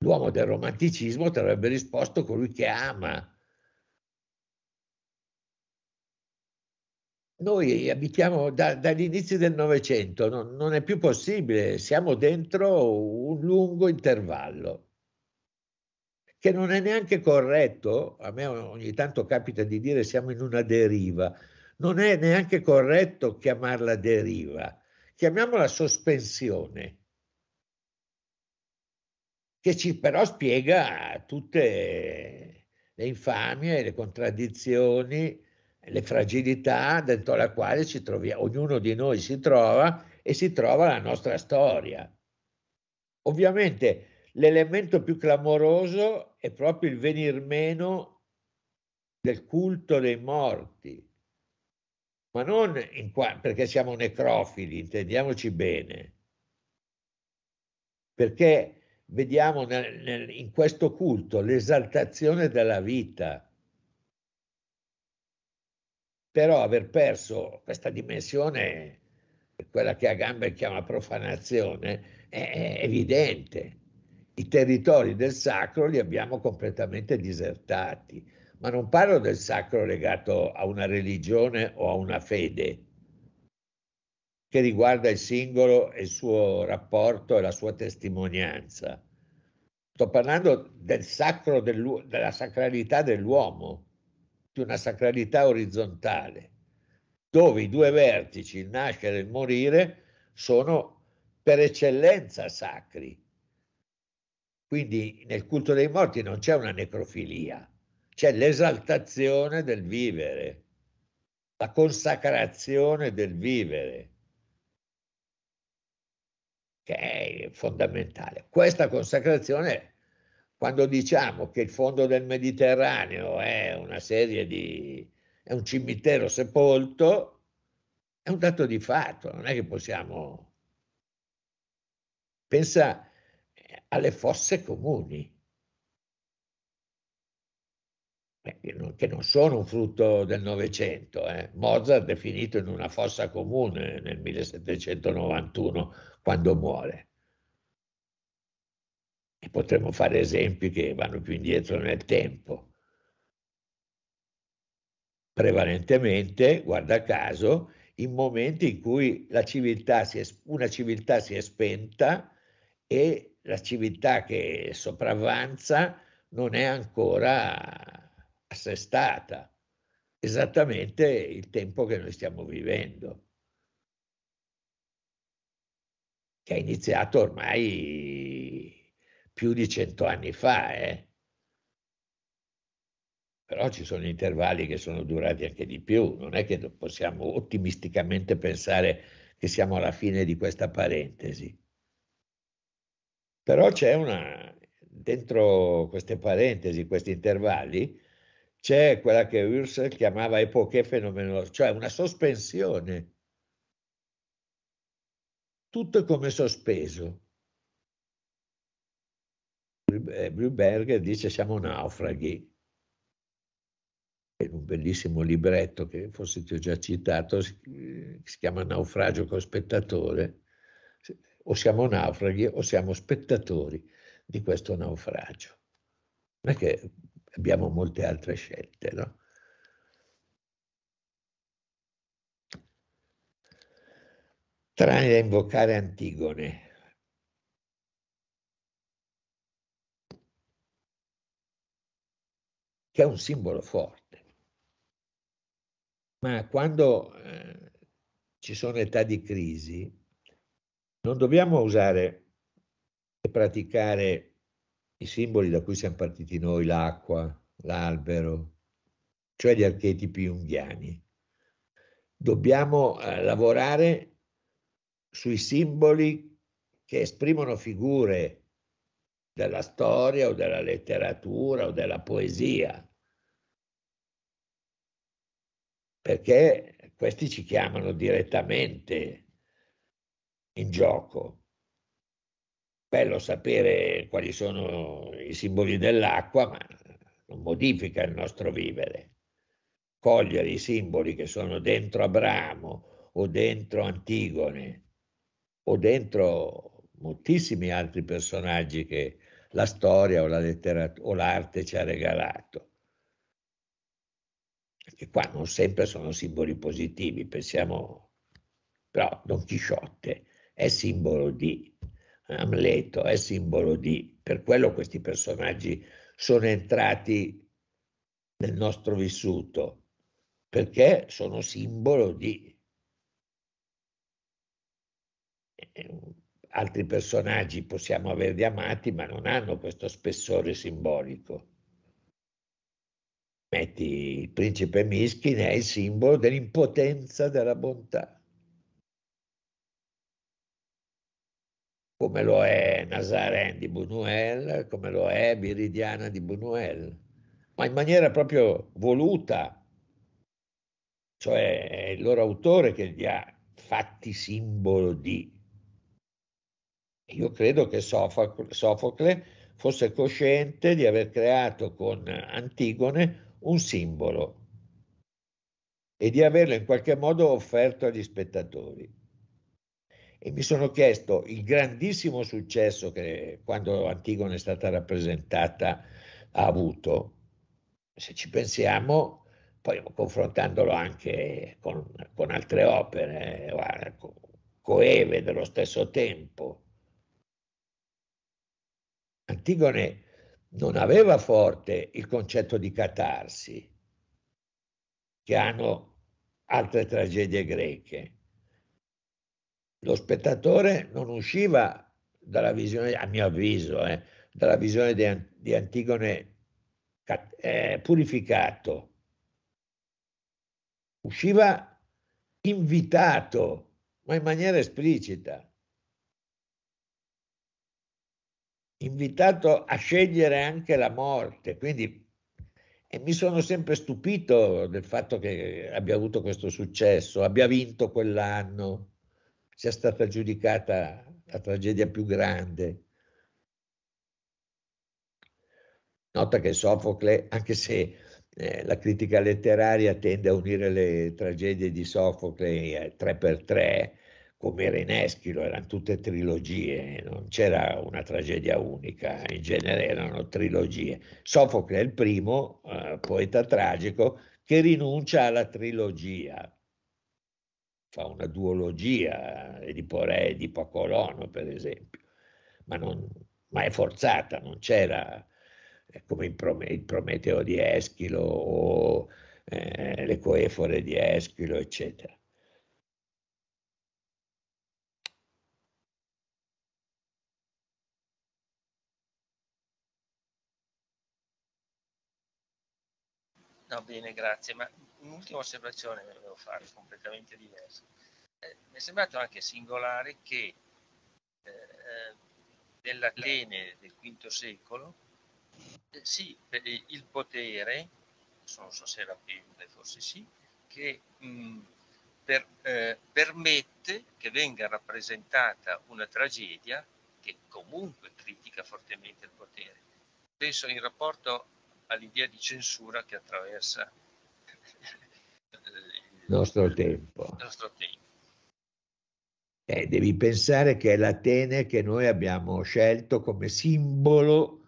L'uomo del romanticismo ti avrebbe risposto colui che ama. noi abitiamo da, dagli inizi del Novecento, non è più possibile, siamo dentro un lungo intervallo che non è neanche corretto, a me ogni tanto capita di dire siamo in una deriva, non è neanche corretto chiamarla deriva, chiamiamola sospensione, che ci però spiega tutte le infamie, le contraddizioni, le fragilità dentro la quale ci troviamo, ognuno di noi si trova e si trova la nostra storia. Ovviamente l'elemento più clamoroso è proprio il venir meno del culto dei morti, ma non qua, perché siamo necrofili, intendiamoci bene, perché vediamo nel, nel, in questo culto l'esaltazione della vita però aver perso questa dimensione, quella che a Gamber chiama profanazione, è evidente. I territori del sacro li abbiamo completamente disertati, ma non parlo del sacro legato a una religione o a una fede, che riguarda il singolo e il suo rapporto e la sua testimonianza. Sto parlando del sacro dell'u- della sacralità dell'uomo, una sacralità orizzontale, dove i due vertici, il nascere e il morire, sono per eccellenza sacri. Quindi nel culto dei morti non c'è una necrofilia, c'è l'esaltazione del vivere, la consacrazione del vivere, che è fondamentale. Questa consacrazione quando diciamo che il fondo del Mediterraneo è una serie di... è un cimitero sepolto, è un dato di fatto, non è che possiamo... Pensa eh, alle fosse comuni, che non sono un frutto del Novecento. Eh. Mozart è finito in una fossa comune nel 1791 quando muore. E potremmo fare esempi che vanno più indietro nel tempo. Prevalentemente, guarda caso, in momenti in cui civiltà è, una civiltà si è spenta e la civiltà che sopravvanza non è ancora assestata, esattamente il tempo che noi stiamo vivendo, che è iniziato ormai più di cento anni fa, eh? però ci sono intervalli che sono durati anche di più, non è che possiamo ottimisticamente pensare che siamo alla fine di questa parentesi. Però c'è una, dentro queste parentesi, questi intervalli, c'è quella che Husserl chiamava epoche fenomenologiche, cioè una sospensione. Tutto è come sospeso. Eh, Blueberg dice siamo naufraghi. In un bellissimo libretto che forse ti ho già citato, si, chiama Naufragio con spettatore, o siamo naufraghi o siamo spettatori di questo naufragio. Non è che abbiamo molte altre scelte, no? Tranne da invocare Antigone, che è un simbolo forte. Ma quando eh, ci sono età di crisi, non dobbiamo usare e praticare i simboli da cui siamo partiti noi, l'acqua, l'albero, cioè gli archetipi unghiani. Dobbiamo eh, lavorare sui simboli che esprimono figure della storia o della letteratura o della poesia perché questi ci chiamano direttamente in gioco. Bello sapere quali sono i simboli dell'acqua, ma non modifica il nostro vivere. Cogliere i simboli che sono dentro Abramo o dentro Antigone o dentro moltissimi altri personaggi che la storia o, la letteratura o l'arte ci ha regalato che qua non sempre sono simboli positivi, pensiamo però Don Chisciotte è simbolo di Amleto, è simbolo di, per quello questi personaggi sono entrati nel nostro vissuto, perché sono simbolo di eh, altri personaggi possiamo averli amati, ma non hanno questo spessore simbolico. Metti il principe Miskin è il simbolo dell'impotenza della bontà. Come lo è Nazaren di Buñuel, come lo è Viridiana di Buñuel, ma in maniera proprio voluta, cioè è il loro autore che gli ha fatti simbolo di. Io credo che Sofocle fosse cosciente di aver creato con Antigone un simbolo e di averlo in qualche modo offerto agli spettatori. E mi sono chiesto il grandissimo successo che quando Antigone è stata rappresentata ha avuto, se ci pensiamo, poi confrontandolo anche con, con altre opere, guarda, coeve dello stesso tempo. Antigone non aveva forte il concetto di catarsi, che hanno altre tragedie greche. Lo spettatore non usciva dalla visione, a mio avviso, eh, dalla visione di, di Antigone eh, purificato, usciva invitato, ma in maniera esplicita. invitato a scegliere anche la morte, quindi e mi sono sempre stupito del fatto che abbia avuto questo successo, abbia vinto quell'anno, sia stata giudicata la tragedia più grande. Nota che Sofocle, anche se eh, la critica letteraria tende a unire le tragedie di Sofocle eh, tre per tre, come era in Eschilo, erano tutte trilogie, non c'era una tragedia unica, in genere erano trilogie. Sofocle è il primo eh, poeta tragico che rinuncia alla trilogia, fa una duologia Edipo eh, Re, Edipo a Colono per esempio, ma, non, ma è forzata, non c'era eh, come il Prometeo di Eschilo o eh, le coefore di Eschilo, eccetera. No, bene, grazie. Ma un'ultima osservazione che volevo fare, completamente diversa. Eh, mi è sembrato anche singolare che eh, eh nell'Atene del V secolo eh, sì, il potere, non so se era Pende, forse sì, che mh, mm, per, eh, permette che venga rappresentata una tragedia che comunque critica fortemente il potere. Penso in rapporto all'idea di censura che attraversa il nostro tempo. Il nostro tempo. Eh, devi pensare che è l'Atene che noi abbiamo scelto come simbolo,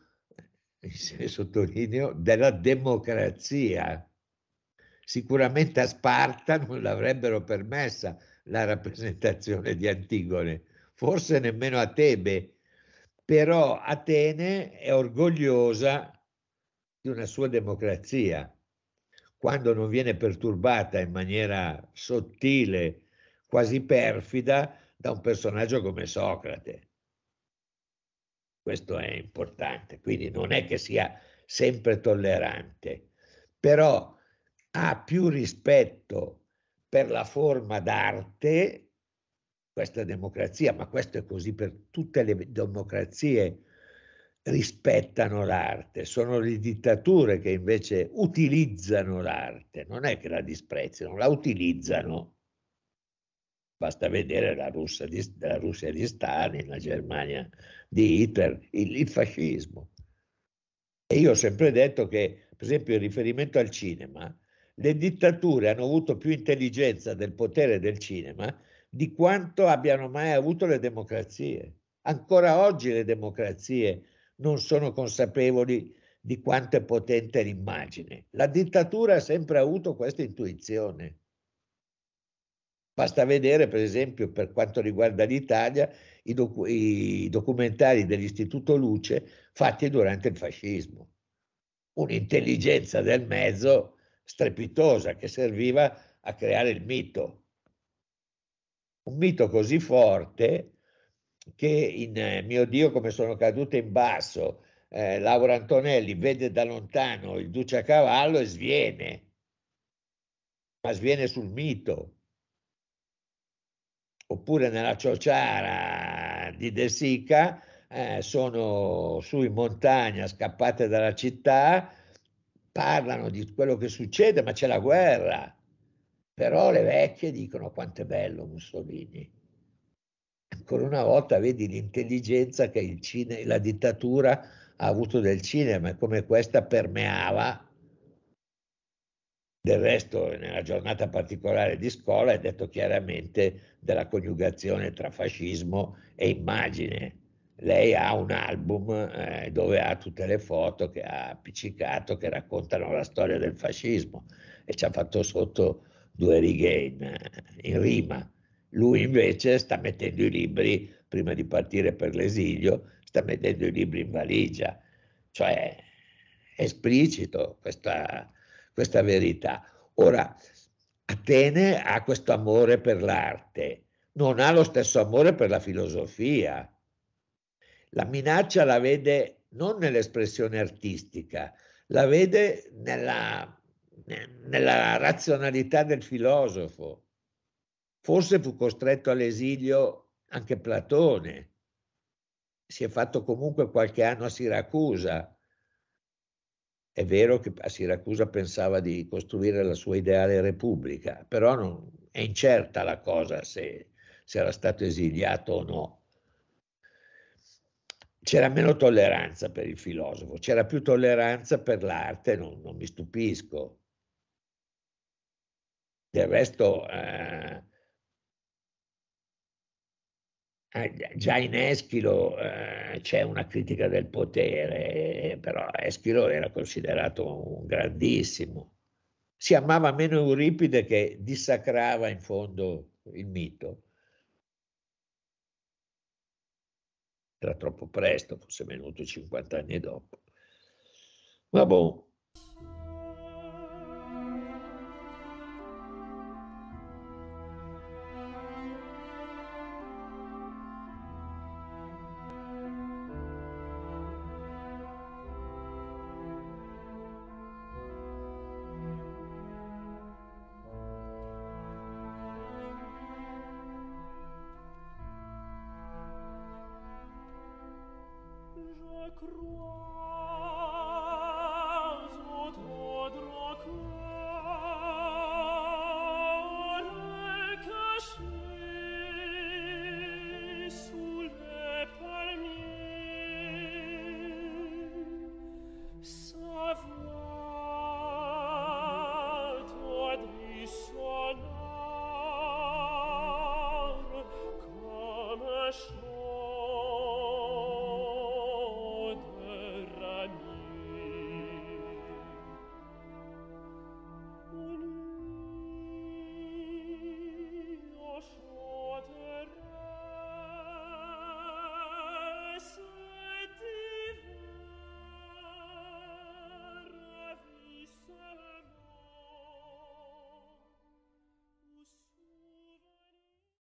sottolineo, della democrazia. Sicuramente a Sparta non l'avrebbero permessa la rappresentazione di Antigone, forse nemmeno a Tebe, però Atene è orgogliosa di una sua democrazia, quando non viene perturbata in maniera sottile, quasi perfida, da un personaggio come Socrate. Questo è importante, quindi non è che sia sempre tollerante, però ha più rispetto per la forma d'arte, questa democrazia, ma questo è così per tutte le democrazie rispettano l'arte, sono le dittature che invece utilizzano l'arte, non è che la disprezzano, la utilizzano. Basta vedere la Russia di, la Russia di Stalin, la Germania di Hitler, il, il fascismo. E io ho sempre detto che, per esempio, in riferimento al cinema, le dittature hanno avuto più intelligenza del potere del cinema di quanto abbiano mai avuto le democrazie. Ancora oggi le democrazie non sono consapevoli di quanto è potente l'immagine. La dittatura ha sempre avuto questa intuizione. Basta vedere, per esempio, per quanto riguarda l'Italia, i, docu- i documentari dell'Istituto Luce fatti durante il fascismo. Un'intelligenza del mezzo strepitosa che serviva a creare il mito. Un mito così forte che in, eh, mio Dio come sono cadute in basso, eh, Laura Antonelli vede da lontano il duce a cavallo e sviene, ma sviene sul mito. Oppure nella ciociara di De Sica eh, sono su in montagna, scappate dalla città, parlano di quello che succede, ma c'è la guerra. Però le vecchie dicono quanto è bello Mussolini ancora una volta vedi l'intelligenza che cine, la dittatura ha avuto del cinema e come questa permeava. Del resto, nella giornata particolare di scuola è detto chiaramente della coniugazione tra fascismo e immagine. Lei ha un album eh, dove ha tutte le foto che ha appiccicato che raccontano la storia del fascismo e ci ha fatto sotto due righe in, in rima lui invece sta mettendo i libri, prima di partire per l'esilio, sta mettendo i libri in valigia. Cioè, è esplicito questa, questa verità. Ora, Atene ha questo amore per l'arte, non ha lo stesso amore per la filosofia. La minaccia la vede non nell'espressione artistica, la vede nella, nella razionalità del filosofo. Forse fu costretto all'esilio anche Platone. Si è fatto comunque qualche anno a Siracusa. È vero che a Siracusa pensava di costruire la sua ideale repubblica, però non, è incerta la cosa se, se era stato esiliato o no c'era meno tolleranza per il filosofo, c'era più tolleranza per l'arte, non, non mi stupisco. Del resto eh, eh, già in Eschilo eh, c'è una critica del potere, però Eschilo era considerato un grandissimo. Si amava meno Euripide che dissacrava in fondo il mito. Era troppo presto, fosse venuto 50 anni dopo. Ma boh,